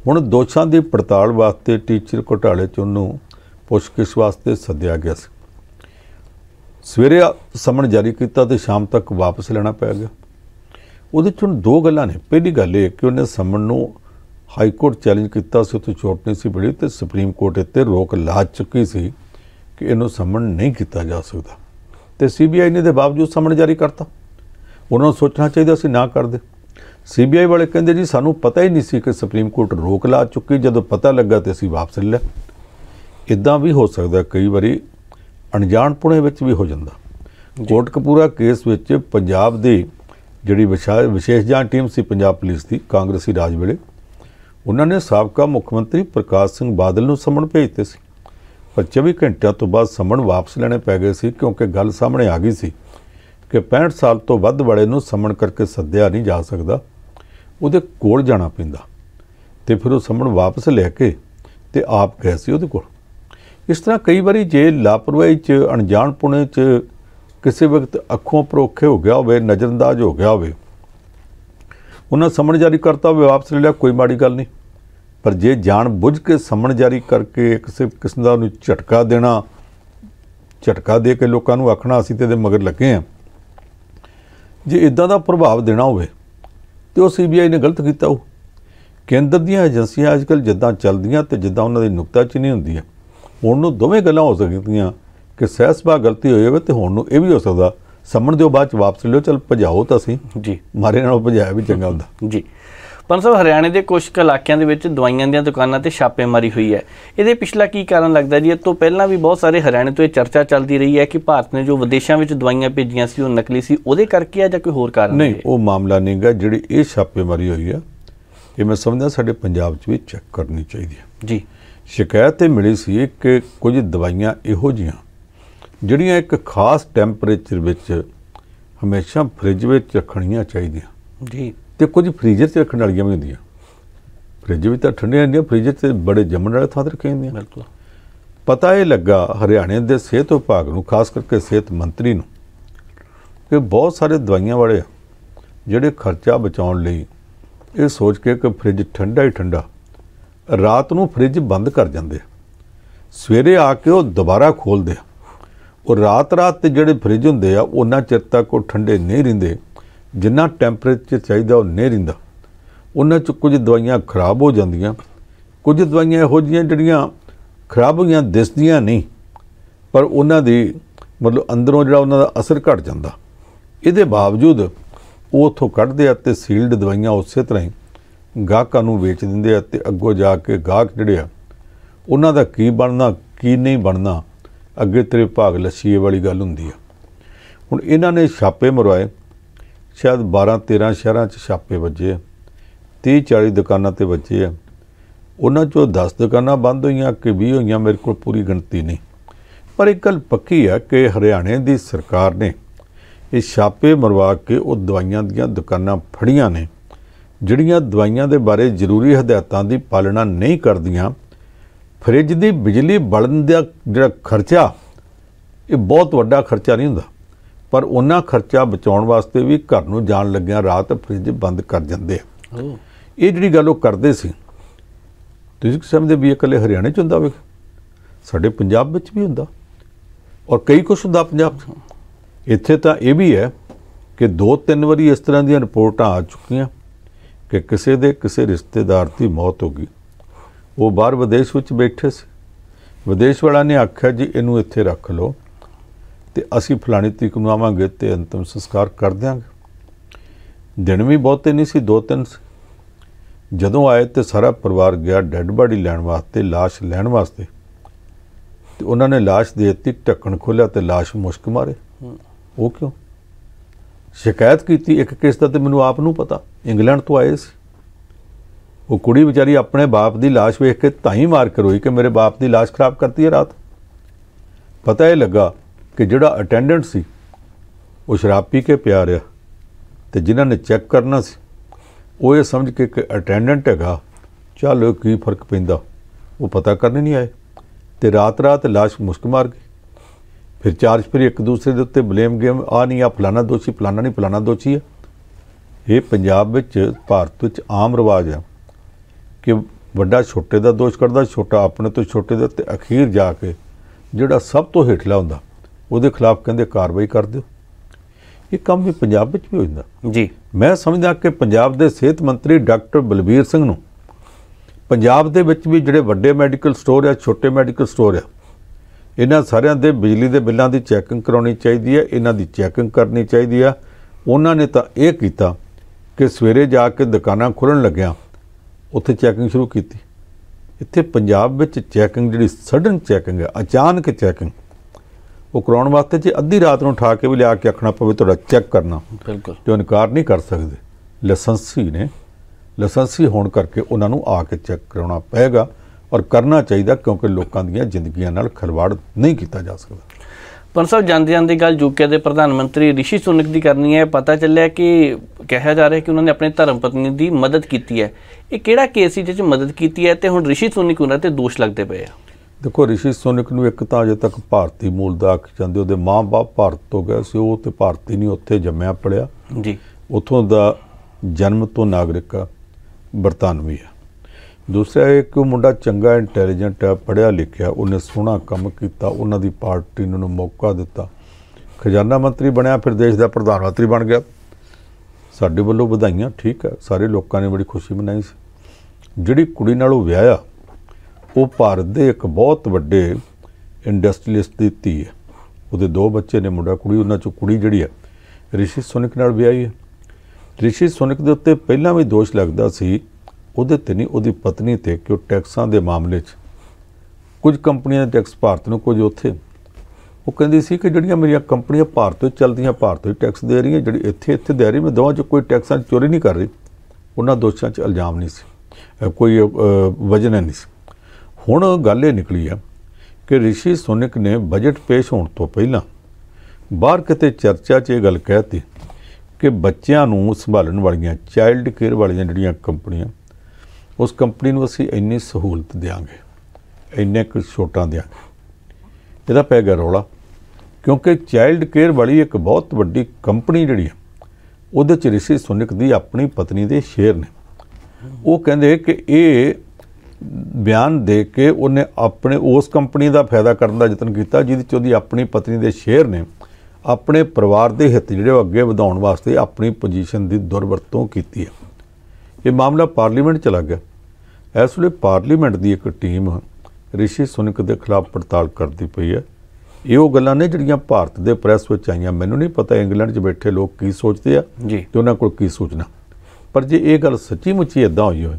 ਹੁਣ ਦੋਸ਼ਾਂ ਦੀ ਪੜਤਾਲ ਵਾਸਤੇ ਟੀਚਰ ਘਟਾਲੇ ਚ ਉਹਨੂੰ ਪੁੱਛਗਿੱਛ ਵਾਸਤੇ ਸੱਦਿਆ ਗਿਆ ਸੀ ਸਵੇਰੇ ਸਮਨ ਜਾਰੀ ਕੀਤਾ ਤੇ ਸ਼ਾਮ ਤੱਕ ਵਾਪਸ ਲੈਣਾ ਪੈ ਗਿਆ ਉਹਦੇ ਚੋਂ ਦੋ ਗੱਲਾਂ ਨੇ ਪਹਿਲੀ ਗੱਲ ਇਹ ਕਿ ਉਹਨੇ ਸਮਨ ਨੂੰ ਹਾਈ ਕੋਰਟ ਚੈਲੰਜ ਕੀਤਾ ਸੀ ਉੱਥੇ ਛੋਟ ਨਹੀਂ ਸੀ ਬੜੀ ਤੇ ਸੁਪਰੀਮ ਕੋਰਟ ਇੱਥੇ ਰੋਕ ਲਾ ਚੁੱਕੀ ਸੀ ਕਿ ਇਹਨੂੰ ਸਮਨ ਨਹੀਂ ਕੀਤਾ ਜਾ ਸਕਦਾ ਤੇ ਸੀਬੀਆਈ ਨੇ ਦੇ ਬਾਵਜੂਦ ਸਮਨ ਜਾਰੀ ਕਰਤਾ ਉਹਨਾਂ ਨੂੰ ਸੋਚਣਾ ਚਾਹੀਦਾ ਸੀ ਨਾ ਕਰਦੇ ਸੀਬੀਆਈ ਵਾਲੇ ਕਹਿੰਦੇ ਜੀ ਸਾਨੂੰ ਪਤਾ ਹੀ ਨਹੀਂ ਸੀ ਕਿ ਸੁਪਰੀਮ ਕੋਰਟ ਰੋਕ ਲਾ ਚੁੱਕੀ ਜਦੋਂ ਪਤਾ ਲੱਗਾ ਤੇ ਅਸੀਂ ਵਾਪਸ ਲੈ ਇਦਾਂ ਵੀ ਹੋ ਸਕਦਾ ਕਈ ਵਾਰੀ ਅਣਜਾਣ ਪੁਣੇ ਵਿੱਚ ਵੀ ਹੋ ਜਾਂਦਾ ਕੋਟਕਪੂਰਾ ਕੇਸ ਵਿੱਚ ਪੰਜਾਬ ਦੇ ਜਿਹੜੀ ਵਿਸ਼ੇਸ਼ ਜਾਂਚ ਟੀਮ ਸੀ ਪੰਜਾਬ ਪੁਲਿਸ ਦੀ ਕਾਂਗਰਸੀ ਰਾਜ ਵੇਲੇ ਉਹਨਾਂ ਨੇ ਸਾਬਕਾ ਮੁੱਖ ਮੰਤਰੀ ਪ੍ਰਕਾਸ਼ ਸਿੰਘ ਬਾਦਲ ਨੂੰ ਸਮਣ ਭੇਜਤੇ ਸੀ ਪਰ 24 ਘੰਟਿਆਂ ਤੋਂ ਬਾਅਦ ਸਮਣ ਵਾਪਸ ਲੈਣੇ ਪੈ ਗਏ ਸੀ ਕਿਉਂਕਿ ਗੱਲ ਸਾਹਮਣੇ ਆ ਗਈ ਸੀ ਕਿ 65 ਸਾਲ ਤੋਂ ਵੱਧ ਵਾਲੇ ਨੂੰ ਸਮਣ ਕਰਕੇ ਸੱਦਿਆ ਨਹੀਂ ਜਾ ਸਕਦਾ ਉਹਦੇ ਕੋਲ ਜਾਣਾ ਪੈਂਦਾ ਤੇ ਫਿਰ ਉਹ ਸਮਣ ਵਾਪਸ ਲੈ ਕੇ ਤੇ ਆਪ ਗਏ ਸੀ ਉਹਦੇ ਕੋਲ ਇਸ ਤਰ੍ਹਾਂ ਕਈ ਵਾਰੀ ਜੇ ਲਾਪਰਵਾਹੀ 'ਚ ਅਣਜਾਣ ਪੁਣੇ 'ਚ ਕਿਸੇ ਵਕਤ ਅੱਖੋਂ ਪਰੋਖੇ ਹੋ ਗਿਆ ਹੋਵੇ ਨਜ਼ਰਅੰਦਾਜ਼ ਹੋ ਗਿਆ ਹੋਵੇ ਉਹਨਾਂ ਸਮਣ ਜਾਰੀ ਕਰਤਾ ਹੋਵੇ ਵਾਪਸ ਲੈ ਲਿਆ ਕੋਈ ਮਾੜੀ ਗੱਲ ਨਹੀਂ ਪਰ ਜੇ ਜਾਣ ਬੁੱਝ ਕੇ ਸਮਣ ਜਾਰੀ ਕਰਕੇ ਕਿਸੇ ਕਿਸਮ ਦਾ ਉਹਨੂੰ ਝਟਕਾ ਦੇਣਾ ਝਟਕਾ ਦੇ ਕੇ ਲੋਕਾਂ ਨੂੰ ਆਖਣਾ ਅਸੀਂ ਤੇ ਦੇ ਮਗਰ ਲੱਗੇ ਆ ਜੇ ਇਦਾਂ ਦਾ ਪ੍ਰਭਾਵ ਦੇਣਾ ਹੋਵੇ ਤੇ ਉਹ ਸੀਬੀਆਈ ਨੇ ਗਲਤ ਕੀਤਾ ਉਹ ਕੇਂਦਰ ਦੀਆਂ ਏਜੰਸੀਆਂ ਅੱਜਕੱਲ ਜਿੱਦਾਂ ਚੱਲਦੀਆਂ ਤੇ ਜਿੱਦਾਂ ਉਹਨਾਂ ਦੀ ਨਹੀਂ ਹੁੰਦੀ ਆ ਹੁਣ ਨੂੰ ਦੋਵੇਂ ਗੱਲਾਂ ਹੋ ਸਕਦੀਆਂ ਕਿ ਸਹਿਸਬਾ ਗਲਤੀ ਹੋਈ ਹੋਵੇ ਤੇ ਹੁਣ ਨੂੰ ਇਹ ਵੀ ਹੋ ਸਕਦਾ ਸਮਣ ਦਿਓ ਬਾਅਦ ਚ ਵਾਪਸ ਲਿਓ ਚਲ ਭਜਾਓ ਤਾਂ ਸੀ ਜੀ ਮਾਰੇ ਨਾਲ ਭਜਾਇਆ ਵੀ ਚੰਗਾ ਹੁੰਦਾ ਜੀ ਪਰ ਸਭ ਹਰਿਆਣੇ ਦੇ ਕੁਝ ਇਲਾਕਿਆਂ ਦੇ ਵਿੱਚ ਦਵਾਈਆਂ ਦੀਆਂ ਦੁਕਾਨਾਂ ਤੇ ਛਾਪੇਮਾਰੀ ਹੋਈ ਹੈ ਇਹਦੇ ਪਿਛਲਾ ਕੀ ਕਾਰਨ ਲੱਗਦਾ ਜੀ ਇਸ ਤੋਂ ਪਹਿਲਾਂ ਵੀ ਬਹੁਤ ਸਾਰੇ ਹਰਿਆਣੇ ਤੋਂ ਇਹ ਚਰਚਾ ਚੱਲਦੀ ਰਹੀ ਹੈ ਕਿ ਭਾਰਤ ਨੇ ਜੋ ਵਿਦੇਸ਼ਾਂ ਵਿੱਚ ਦਵਾਈਆਂ ਭੇਜੀਆਂ ਸੀ ਉਹ ਨਕਲੀ ਸੀ ਉਹਦੇ ਕਰਕੇ ਆ ਜਾਂ ਕੋਈ ਹੋਰ ਕਾਰਨ ਨਹੀਂ ਉਹ ਮਾਮਲਾ ਨਹੀਂਗਾ ਜਿਹੜੀ ਇਹ ਛਾਪੇਮਾਰੀ ਹੋਈ ਹੈ ਇਹ ਮੈਂ ਸਮਝਦਾ ਸਾਡੇ ਪੰਜਾਬ 'ਚ ਵੀ ਚੈੱਕ ਕਰਨੀ ਚਾਹੀਦੀ ਹੈ ਜੀ ਸ਼ਿਕਾਇਤ ਤੇ ਮਿਲੀ ਸੀ ਕਿ ਕੁਝ ਦਵਾਈਆਂ ਇਹੋ ਜੀਆਂ ਜਿਹੜੀਆਂ ਇੱਕ ਖਾਸ ਟੈਂਪਰੇਚਰ ਵਿੱਚ ਹਮੇਸ਼ਾ ਫ੍ਰਿਜ ਵਿੱਚ ਰੱਖਣੀਆਂ ਚਾਹੀਦੀਆਂ ਜੀ ਤੇ ਕੁਝ ਫ੍ਰੀਜ਼ਰ 'ਚ ਰੱਖਣ ਵਾਲੀਆਂ ਵੀ ਹੁੰਦੀਆਂ ਫ੍ਰਿਜ ਵੀ ਤਾਂ ਠੰਡੀਆਂ ਨਹੀਂ ਫ੍ਰੀਜ਼ਰ 'ਚ ਬੜੇ ਜੰਮਣ ਵਾਲੇ ਥਾਂ ਤੇ ਰੱਖੀਆਂ ਆ ਬਿਲਕੁਲ ਪਤਾ ਇਹ ਲੱਗਾ ਹਰਿਆਣੇ ਦੇ ਸਿਹਤ ਵਿਭਾਗ ਨੂੰ ਖਾਸ ਕਰਕੇ ਸਿਹਤ ਮੰਤਰੀ ਨੂੰ ਕਿ ਬਹੁਤ ਸਾਰੇ ਦਵਾਈਆਂ ਵਾਲੇ ਜਿਹੜੇ ਖਰਚਾ ਬਚਾਉਣ ਲਈ ਇਹ ਸੋਚ ਕੇ ਕਿ ਫ੍ਰਿਜ ਠੰਡਾ ਹੀ ਠੰਡਾ ਰਾਤ ਨੂੰ ਫ੍ਰਿਜ ਬੰਦ ਕਰ ਜਾਂਦੇ ਆ ਸਵੇਰੇ ਆ ਕੇ ਉਹ ਦੁਬਾਰਾ ਖੋਲਦੇ ਆ ਉਹ ਰਾਤ ਰਾਤ ਤੇ ਜਿਹੜੇ ਫ੍ਰਿਜ ਹੁੰਦੇ ਆ ਉਹਨਾਂ ਚਿਰ ਤੱਕ ਉਹ ਠੰਡੇ ਨਹੀਂ ਰਹਿੰਦੇ ਜਿੰਨਾ ਟੈਂਪਰੇਚਰ ਚਾਹੀਦਾ ਉਹ ਨਹੀਂ ਰਿੰਦਾ ਉਹਨਾਂ 'ਚ ਕੁਝ ਦਵਾਈਆਂ ਖਰਾਬ ਹੋ ਜਾਂਦੀਆਂ ਕੁਝ ਦਵਾਈਆਂ ਇਹੋ ਜਿਹੀਆਂ ਜਿਹੜੀਆਂ ਖਰਾਬ ਹੋਈਆਂ ਦਿਸਦੀਆਂ ਨਹੀਂ ਪਰ ਉਹਨਾਂ ਦੀ ਮਤਲਬ ਅੰਦਰੋਂ ਜਿਹੜਾ ਉਹਨਾਂ ਦਾ ਅਸਰ ਘਟ ਜਾਂਦਾ ਇਹਦੇ ਬਾਵਜੂਦ ਉਹ ਉਥੋਂ ਕੱਢਦੇ ਆ ਤੇ ਸੀਲਡ ਦਵਾਈਆਂ ਉਸੇ ਤਰ੍ਹਾਂ ਹੀ ਗਾਹਕਾਂ ਨੂੰ ਵੇਚ ਦਿੰਦੇ ਆ ਤੇ ਅੱਗੋਂ ਜਾ ਕੇ ਗਾਹਕ ਜਿਹੜੇ ਆ ਉਹਨਾਂ ਦਾ ਕੀ ਬਣਨਾ ਕੀ ਨਹੀਂ ਬਣਨਾ ਅੱਗੇ ਤੇਰੇ ਭਾਗ ਲੱਸੀਏ ਵਾਲੀ ਗੱਲ ਹੁੰਦੀ ਆ ਹੁਣ ਇਹਨਾਂ ਨੇ ਛਾਪੇ ਮਰਵਾਏ ਸ਼ਾਇਦ 12 13 ਸ਼ਹਿਰਾਂ 'ਚ ਛਾਪੇ ਵੱਜੇ ਆ 30 40 ਦੁਕਾਨਾਂ ਤੇ ਵੱਜੇ ਆ ਉਹਨਾਂ 'ਚੋਂ 10 ਦੁਕਾਨਾਂ ਬੰਦ ਹੋਈਆਂ ਕਿ 20 ਹੋਈਆਂ ਮੇਰੇ ਕੋਲ ਪੂਰੀ ਗਿਣਤੀ ਨਹੀਂ ਪਰ ਇੱਕ ਗੱਲ ਪੱਕੀ ਆ ਕਿ ਹਰਿਆਣੇ ਦੀ ਸਰਕਾਰ ਨੇ ਇਹ ਛਾਪੇ ਮਰਵਾ ਕੇ ਉਹ ਦਵਾਈਆਂ ਦੀਆਂ ਦੁਕਾਨਾਂ ਫੜੀਆਂ ਨੇ ਜਿਹੜੀਆਂ ਦਵਾਈਆਂ ਦੇ ਬਾਰੇ ਜ਼ਰੂਰੀ ਹਦਾਇਤਾਂ ਦੀ ਪਾਲਣਾ ਨਹੀਂ ਕਰਦੀਆਂ ਫ੍ਰਿਜ ਦੀ ਬਿਜਲੀ ਬਲਣ ਦਾ ਜਿਹੜਾ ਖਰਚਾ ਇਹ ਬਹੁਤ ਵੱਡਾ ਖਰਚਾ ਨਹੀਂ ਹੁੰਦਾ ਪਰ ਉਹਨਾਂ ਖਰਚਾ ਬਚਾਉਣ ਵਾਸਤੇ ਵੀ ਘਰ ਨੂੰ ਜਾਣ ਲੱਗਿਆਂ ਰਾਤ ਫ੍ਰਿਜ ਬੰਦ ਕਰ ਜਾਂਦੇ ਆ ਇਹ ਜਿਹੜੀ ਗੱਲ ਉਹ ਕਰਦੇ ਸੀ ਤੁਸੀਂ ਸਮਝਦੇ ਵੀ ਇਕੱਲੇ ਹਰਿਆਣੇ ਚ ਹੁੰਦਾ ਹੋਵੇ ਸਾਡੇ ਪੰਜਾਬ ਵਿੱਚ ਵੀ ਹੁੰਦਾ ਔਰ ਕਈ ਕੁਝ ਹੁੰਦਾ ਪੰਜਾਬ 'ਚ ਇੱਥੇ ਤਾਂ ਇਹ ਵੀ ਹੈ ਕਿ ਦੋ ਤਿੰਨ ਵਾਰੀ ਇਸ ਤਰ੍ਹਾਂ ਦੀਆਂ ਰਿਪੋਰਟਾਂ ਆ ਚੁੱਕੀਆਂ ਕਿ ਕਿਸੇ ਦੇ ਕਿਸੇ ਰਿਸ਼ਤੇਦਾਰ ਦੀ ਮੌਤ ਹੋ ਗਈ ਉਹ ਬਾਹਰ ਵਿਦੇਸ਼ ਵਿੱਚ ਬੈਠੇ ਸੀ ਵਿਦੇਸ਼ ਵਾਲਾ ਨੇ ਆਖਿਆ ਜੀ ਇਹਨੂੰ ਇੱਥੇ ਰੱਖ ਲਓ ਤੇ ਅਸੀਂ ਫਲਾਣੀ ਤਰੀਕ ਨੂੰ ਆਵਾਂਗੇ ਤੇ ਅੰਤਮ ਸੰਸਕਾਰ ਕਰ ਦਿਆਂਗੇ ਦਿਨ ਵੀ ਬਹੁਤੇ ਨਹੀਂ ਸੀ ਦੋ ਤਿੰਨ ਜਦੋਂ ਆਏ ਤੇ ਸਾਰਾ ਪਰਿਵਾਰ ਗਿਆ ਡੈੱਡ ਬਾਡੀ ਲੈਣ ਵਾਸਤੇ লাশ ਲੈਣ ਵਾਸਤੇ ਤੇ ਉਹਨਾਂ ਨੇ লাশ ਦੇ ਦਿੱਤੀ ਢੱਕਣ ਖੋਲਿਆ ਤੇ লাশ ਮੁਸ਼ਕ ਮਾਰੇ ਉਹ ਕਿਉਂ ਸ਼ਿਕਾਇਤ ਕੀਤੀ ਇੱਕ ਕਿਸ ਦਾ ਤੇ ਮੈਨੂੰ ਆਪ ਨੂੰ ਪਤਾ ਇੰਗਲੈਂਡ ਤੋਂ ਆਏ ਸੀ ਉਹ ਕੁੜੀ ਵਿਚਾਰੀ ਆਪਣੇ ਬਾਪ ਦੀ লাশ ਵੇਖ ਕੇ ਤਾਂ ਹੀ ਮਾਰ ਕਰੋਈ ਕਿ ਮੇਰੇ ਬਾਪ ਦੀ লাশ ਖਰਾਬ ਕਰਤੀ ਹੈ ਰਾਤ ਪਤਾ ਇਹ ਲੱਗਾ ਕਿ ਜਿਹੜਾ ਅਟੈਂਡੈਂਟ ਸੀ ਉਹ ਸ਼ਰਾਬ ਪੀ ਕੇ ਪਿਆ ਰਿਹਾ ਤੇ ਜਿਨ੍ਹਾਂ ਨੇ ਚੈੱਕ ਕਰਨਾ ਸੀ ਉਹ ਇਹ ਸਮਝ ਕੇ ਕਿ ਅਟੈਂਡੈਂਟ ਹੈਗਾ ਚਲੋ ਕੀ ਫਰਕ ਪੈਂਦਾ ਉਹ ਪਤਾ ਕਰਨ ਨਹੀਂ ਆਏ ਤੇ ਰਾਤ-ਰਾਤ লাশ ਮੁਸਕ ਮਾਰ ਗਈ ਫਿਰ ਚਾਰਜ ਫਿਰ ਇੱਕ ਦੂਸਰੇ ਦੇ ਉੱਤੇ ਬਲੇਮ ਗੇਮ ਆ ਨਹੀਂ ਆ ਫਲਾਣਾ ਦੋਸ਼ੀ ਫਲਾਣਾ ਨਹੀਂ ਫਲਾਣਾ ਦੋਸ਼ੀ ਆ ਇਹ ਪੰਜਾਬ ਵਿੱਚ ਭਾਰਤ ਵਿੱਚ ਆਮ ਰਿਵਾਜ ਹੈ ਕਿ ਵੱਡਾ ਛੋਟੇ ਦਾ ਦੋਸ਼ ਕਰਦਾ ਛੋਟਾ ਆਪਣੇ ਤੋਂ ਛੋਟੇ ਦੇ ਉੱਤੇ ਅਖੀਰ ਜਾ ਕੇ ਜਿਹੜਾ ਸਭ ਤੋਂ ਹੇਠਲਾ ਹੁੰਦਾ ਉਹਦੇ ਖਿਲਾਫ ਕਹਿੰਦੇ ਕਾਰਵਾਈ ਕਰ ਦਿਓ ਇਹ ਕੰਮ ਵੀ ਪੰਜਾਬ ਵਿੱਚ ਵੀ ਹੋ ਜਾਂਦਾ ਜੀ ਮੈਂ ਸਮਝਦਾ ਕਿ ਪੰਜਾਬ ਦੇ ਸਿਹਤ ਮੰਤਰੀ ਡਾਕਟਰ ਬਲਬੀਰ ਸਿੰਘ ਨੂੰ ਪੰਜਾਬ ਦੇ ਵਿੱਚ ਵੀ ਜਿਹੜੇ ਵੱਡੇ ਮੈਡੀਕਲ ਸਟੋਰ ਆ ਛੋਟੇ ਮੈਡੀਕਲ ਸਟੋਰ ਆ ਇਹਨਾਂ ਸਾਰਿਆਂ ਦੇ ਬਿਜਲੀ ਦੇ ਬਿੱਲਾਂ ਦੀ ਚੈਕਿੰਗ ਕਰਾਉਣੀ ਚਾਹੀਦੀ ਹੈ ਇਹਨਾਂ ਦੀ ਚੈਕਿੰਗ ਕਰਨੀ ਚਾਹੀਦੀ ਆ ਉਹਨਾਂ ਨੇ ਤਾਂ ਇਹ ਕੀਤਾ ਕਿ ਸਵੇਰੇ ਜਾ ਕੇ ਦੁਕਾਨਾਂ ਖੋਲਣ ਲੱਗਿਆ ਉੱਥੇ ਚੈਕਿੰਗ ਸ਼ੁਰੂ ਕੀਤੀ ਇੱਥੇ ਪੰਜਾਬ ਵਿੱਚ ਚੈਕਿੰਗ ਜਿਹੜੀ ਸਡਨ ਚੈਕਿੰਗ ਹੈ ਅਚਾਨਕ ਚੈਕਿੰਗ ਉਹ ਕਰਾਉਣ ਵਾਸਤੇ ਜੇ ਅੱਧੀ ਰਾਤ ਨੂੰ ਠਾ ਕੇ ਵੀ ਲਿਆ ਕੇ ਰੱਖਣਾ ਪਵੇ ਤੁਹਾਡਾ ਚੈੱਕ ਕਰਨਾ ਬਿਲਕੁਲ ਜੋ ਇਨਕਾਰ ਨਹੀਂ ਕਰ ਸਕਦੇ ਲਾਇਸੈਂਸੀ ਨੇ ਲਾਇਸੈਂਸੀ ਹੋਣ ਕਰਕੇ ਉਹਨਾਂ ਨੂੰ ਆ ਕੇ ਚੈੱਕ ਕਰਾਉਣਾ ਪਏਗਾ ਔਰ ਕਰਨਾ ਚਾਹੀਦਾ ਕਿਉਂਕਿ ਲੋਕਾਂ ਦੀਆਂ ਜ਼ਿੰਦਗੀਆਂ ਨਾਲ ਖਲਵਾੜ ਨਹੀਂ ਕੀਤਾ ਜਾ ਸਕਦਾ ਪਰ ਸਾਹਿਬ ਜਾਂਦੇ ਜਾਂਦੇ ਗੱਲ ਯੂਕੇ ਦੇ ਪ੍ਰਧਾਨ ਮੰਤਰੀ ਰਿਸ਼ੀ ਸੁਨਕ ਦੀ ਕਰਨੀ ਹੈ ਪਤਾ ਚੱਲਿਆ ਕਿ ਕਿਹਾ ਜਾ ਰਿਹਾ ਕਿ ਉਹਨਾਂ ਨੇ ਆਪਣੇ ਧਰਮ ਪਤਨੀ ਦੀ ਮਦਦ ਕੀਤੀ ਹੈ ਇਹ ਕਿਹੜਾ ਕੇਸ ਸੀ ਜਿਸ ਵਿੱਚ ਮਦਦ ਕੀਤੀ ਹੈ ਤੇ ਹੁਣ ਰਿਸ਼ੀ ਸੁਨਕ ਉਹਨਾਂ ਤੇ ਦੋਸ਼ ਲੱਗਦੇ ਪਏ ਆ ਦੇਖੋ ਰਿਸ਼ੀ ਸੋਨਿਕ ਨੂੰ ਇੱਕ ਤਾਂ ਅਜੇ ਤੱਕ ਭਾਰਤੀ ਮੂਲ ਦਾ ਆਖ ਜਾਂਦੇ ਉਹਦੇ ਮਾਂ-ਬਾਪ ਭਾਰਤ ਤੋਂ ਗਏ ਸੀ ਉਹ ਤੇ ਭਾਰਤੀ ਨਹੀਂ ਉੱਥੇ ਜੰਮਿਆ ਪੜਿਆ ਜੀ ਉਥੋਂ ਦਾ ਜਨਮ ਤੋਂ ਨਾਗਰਿਕ ਬਰਤਾਨਵੀ ਆ ਦੂਸਰਾ ਇੱਕ ਮੁੰਡਾ ਚੰਗਾ ਇੰਟੈਲੀਜੈਂਟ ਆ ਪੜਿਆ ਲਿਖਿਆ ਉਹਨੇ ਸੋਹਣਾ ਕੰਮ ਕੀਤਾ ਉਹਨਾਂ ਦੀ ਪਾਰਟੀ ਨੂੰ ਮੌਕਾ ਦਿੱਤਾ ਖਜ਼ਾਨਾ ਮੰਤਰੀ ਬਣਿਆ ਫਿਰ ਦੇਸ਼ ਦਾ ਪ੍ਰਧਾਨ ਮੰਤਰੀ ਬਣ ਗਿਆ ਸਾਡੇ ਵੱਲੋਂ ਵਧਾਈਆਂ ਠੀਕ ਹੈ ਸਾਰੇ ਲੋਕਾਂ ਨੇ ਬੜੀ ਖੁਸ਼ੀ ਮਨਾਈ ਸੀ ਜਿਹੜੀ ਕੁੜੀ ਨਾਲ ਉਹ ਵਿਆਹਿਆ ਉਹ ਭਾਰਤ ਦੇ ਇੱਕ ਬਹੁਤ ਵੱਡੇ ਇੰਡਸਟਰੀਲਿਸਟ ਦੀ ਧੀ ਹੈ ਉਹਦੇ ਦੋ ਬੱਚੇ ਨੇ ਮੁੰਡਾ ਕੁੜੀ ਉਹਨਾਂ ਚੋਂ ਕੁੜੀ ਜਿਹੜੀ ਹੈ ਰਿਸ਼ੀ ਸੁਨਿਕ ਨਾਲ ਵਿਆਹੀ ਹੈ ਰਿਸ਼ੀ ਸੁਨਿਕ ਦੇ ਉੱਤੇ ਪਹਿਲਾਂ ਵੀ ਦੋਸ਼ ਲੱਗਦਾ ਸੀ ਉਹਦੇ ਤੇ ਨਹੀਂ ਉਹਦੀ ਪਤਨੀ ਤੇ ਕਿ ਉਹ ਟੈਕਸਾਂ ਦੇ ਮਾਮਲੇ 'ਚ ਕੁਝ ਕੰਪਨੀਆਂ ਦੇ ਟੈਕਸ ਭਾਰਤ ਨੂੰ ਕੁਝ ਉੱਥੇ ਉਹ ਕਹਿੰਦੀ ਸੀ ਕਿ ਜਿਹੜੀਆਂ ਮੇਰੀਆਂ ਕੰਪਨੀਆਂ ਭਾਰਤ ਵਿੱਚ ਚੱਲਦੀਆਂ ਭਾਰਤ ਵਿੱਚ ਟੈਕਸ ਦੇ ਰਹੀਆਂ ਜਿਹੜੀ ਇੱਥੇ ਇੱਥੇ ਦੇ ਰਹੀ ਮੈਂ ਦੋਵਾਂ 'ਚ ਕੋਈ ਟੈਕਸਾਂ ਚੋਰੀ ਨਹੀਂ ਕਰ ਰਹੀ ਉਹਨਾਂ ਦੋਸ਼ਾਂ 'ਚ ਇਲਜ਼ਾਮ ਨਹੀਂ ਸੀ ਕੋਈ ਵਜਨ ਨਹੀਂ ਸੀ ਹੁਣ ਗੱਲ ਇਹ ਨਿਕਲੀ ਆ ਕਿ ਰਿਸ਼ੀ ਸੋਨਿਕ ਨੇ ਬਜਟ ਪੇਸ਼ ਹੋਣ ਤੋਂ ਪਹਿਲਾਂ ਬਾਹਰ ਕਿਤੇ ਚਰਚਾ 'ਚ ਇਹ ਗੱਲ ਕਹਿਤੀ ਕਿ ਬੱਚਿਆਂ ਨੂੰ ਸੰਭਾਲਣ ਵਾਲੀਆਂ ਚਾਈਲਡ ਕੇਅਰ ਵਾਲੀਆਂ ਜਿਹੜੀਆਂ ਕੰਪਨੀਆਂ ਉਸ ਕੰਪਨੀ ਨੂੰ ਅਸੀਂ ਇੰਨੀ ਸਹੂਲਤ ਦੇਾਂਗੇ ਇੰਨੇ ਕੁ ਛੋਟਾਂ ਦੇਾਂਗੇ ਇਹਦਾ ਪੈ ਗਿਆ ਰੌਲਾ ਕਿਉਂਕਿ ਚਾਈਲਡ ਕੇਅਰ ਵਾਲੀ ਇੱਕ ਬਹੁਤ ਵੱਡੀ ਕੰਪਨੀ ਜਿਹੜੀ ਆ ਉਹਦੇ ਚ ਰਿਸ਼ੀ ਸੋਨਿਕ ਦੀ ਆਪਣੀ ਪਤਨੀ ਦੇ ਸ਼ੇਅਰ ਨੇ ਉਹ ਕਹਿੰਦੇ ਕਿ ਇਹ ਬਿਆਨ ਦੇ ਕੇ ਉਹਨੇ ਆਪਣੇ ਉਸ ਕੰਪਨੀ ਦਾ ਫਾਇਦਾ ਕਰਨ ਦਾ ਯਤਨ ਕੀਤਾ ਜਿਹਦੇ ਚ ਉਹਦੀ ਆਪਣੀ ਪਤਨੀ ਦੇ ਸ਼ੇਅਰ ਨੇ ਆਪਣੇ ਪਰਿਵਾਰ ਦੇ ਹਿੱਤ ਜਿਹੜੇ ਉਹ ਅੱਗੇ ਵਧਾਉਣ ਵਾਸਤੇ ਆਪਣੀ ਪੋਜੀਸ਼ਨ ਦੀ ਦੁਰਵਰਤੋਂ ਕੀਤੀ ਹੈ ਇਹ ਮਾਮਲਾ ਪਾਰਲੀਮੈਂਟ ਚ ਲੱਗ ਗਿਆ ਇਸ ਵੇਲੇ ਪਾਰਲੀਮੈਂਟ ਦੀ ਇੱਕ ਟੀਮ ਰਿਸ਼ੀ ਸੁਨਿਕ ਦੇ ਖਿਲਾਫ ਪੜਤਾਲ ਕਰਦੀ ਪਈ ਹੈ ਇਹ ਉਹ ਗੱਲਾਂ ਨੇ ਜਿਹੜੀਆਂ ਭਾਰਤ ਦੇ ਪ੍ਰੈਸ ਵਿੱਚ ਆਈਆਂ ਮੈਨੂੰ ਨਹੀਂ ਪਤਾ ਇੰਗਲੈਂਡ 'ਚ ਬੈਠੇ ਲੋਕ ਕੀ ਸੋਚਦੇ ਆ ਤੇ ਉਹਨਾਂ ਕੋਲ ਕੀ ਸੋਚਣਾ ਪਰ ਜੇ ਇਹ ਗੱਲ ਸੱਚੀ ਮੁੱਚੀ ਇਦਾਂ ਹੋਈ ਹੋਵੇ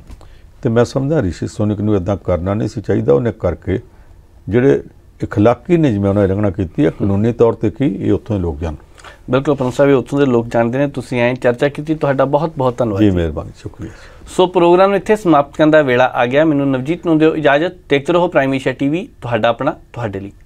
ਤੇ ਮੈਂ ਸਮਝਦਾ ਰਿਸ਼ੀ ਸੋਨਿਕ ਨੂੰ ਇਦਾਂ ਕਰਨਾ ਨਹੀਂ ਸੀ ਚਾਹੀਦਾ ਉਹਨੇ ਕਰਕੇ ਜਿਹੜੇ اخلاقی ਨਿਯਮਾਂ ਉਹਨੇ ਰੰਗਣਾ ਕੀਤੀ ਹੈ ਕਾਨੂੰਨੀ ਤੌਰ ਤੇ ਕੀ ਇਹ ਉੱਥੋਂ ਦੇ ਲੋਕ ਜਾਣ ਬਿਲਕੁਲ ਪ੍ਰੰਸਾ ਵੀ ਉੱਥੋਂ ਦੇ ਲੋਕ ਜਾਣਦੇ ਨੇ ਤੁਸੀਂ ਐਂ ਚਰਚਾ ਕੀਤੀ ਤੁਹਾਡਾ ਬਹੁਤ ਬਹੁਤ ਧੰਨਵਾਦ ਜੀ ਮਿਹਰਬਾਨੀ ਸ਼ੁਕਰੀਆ ਸੋ ਪ੍ਰੋਗਰਾਮ ਨੂੰ ਇੱਥੇ ਸਮਾਪਤ ਕਰਨ ਦਾ ਵੇਲਾ ਆ ਗਿਆ ਮੈਨੂੰ ਨਵਜੀਤ ਨੂੰ ਦਿਓ ਇਜਾਜ਼ਤ ਦੇਖਦੇ ਰਹੋ ਪ੍ਰਾਈਮ ਏਸ਼ੀਆ ਟੀਵੀ ਤੁਹਾਡਾ ਆਪਣਾ ਤੁਹਾਡੇ ਲਈ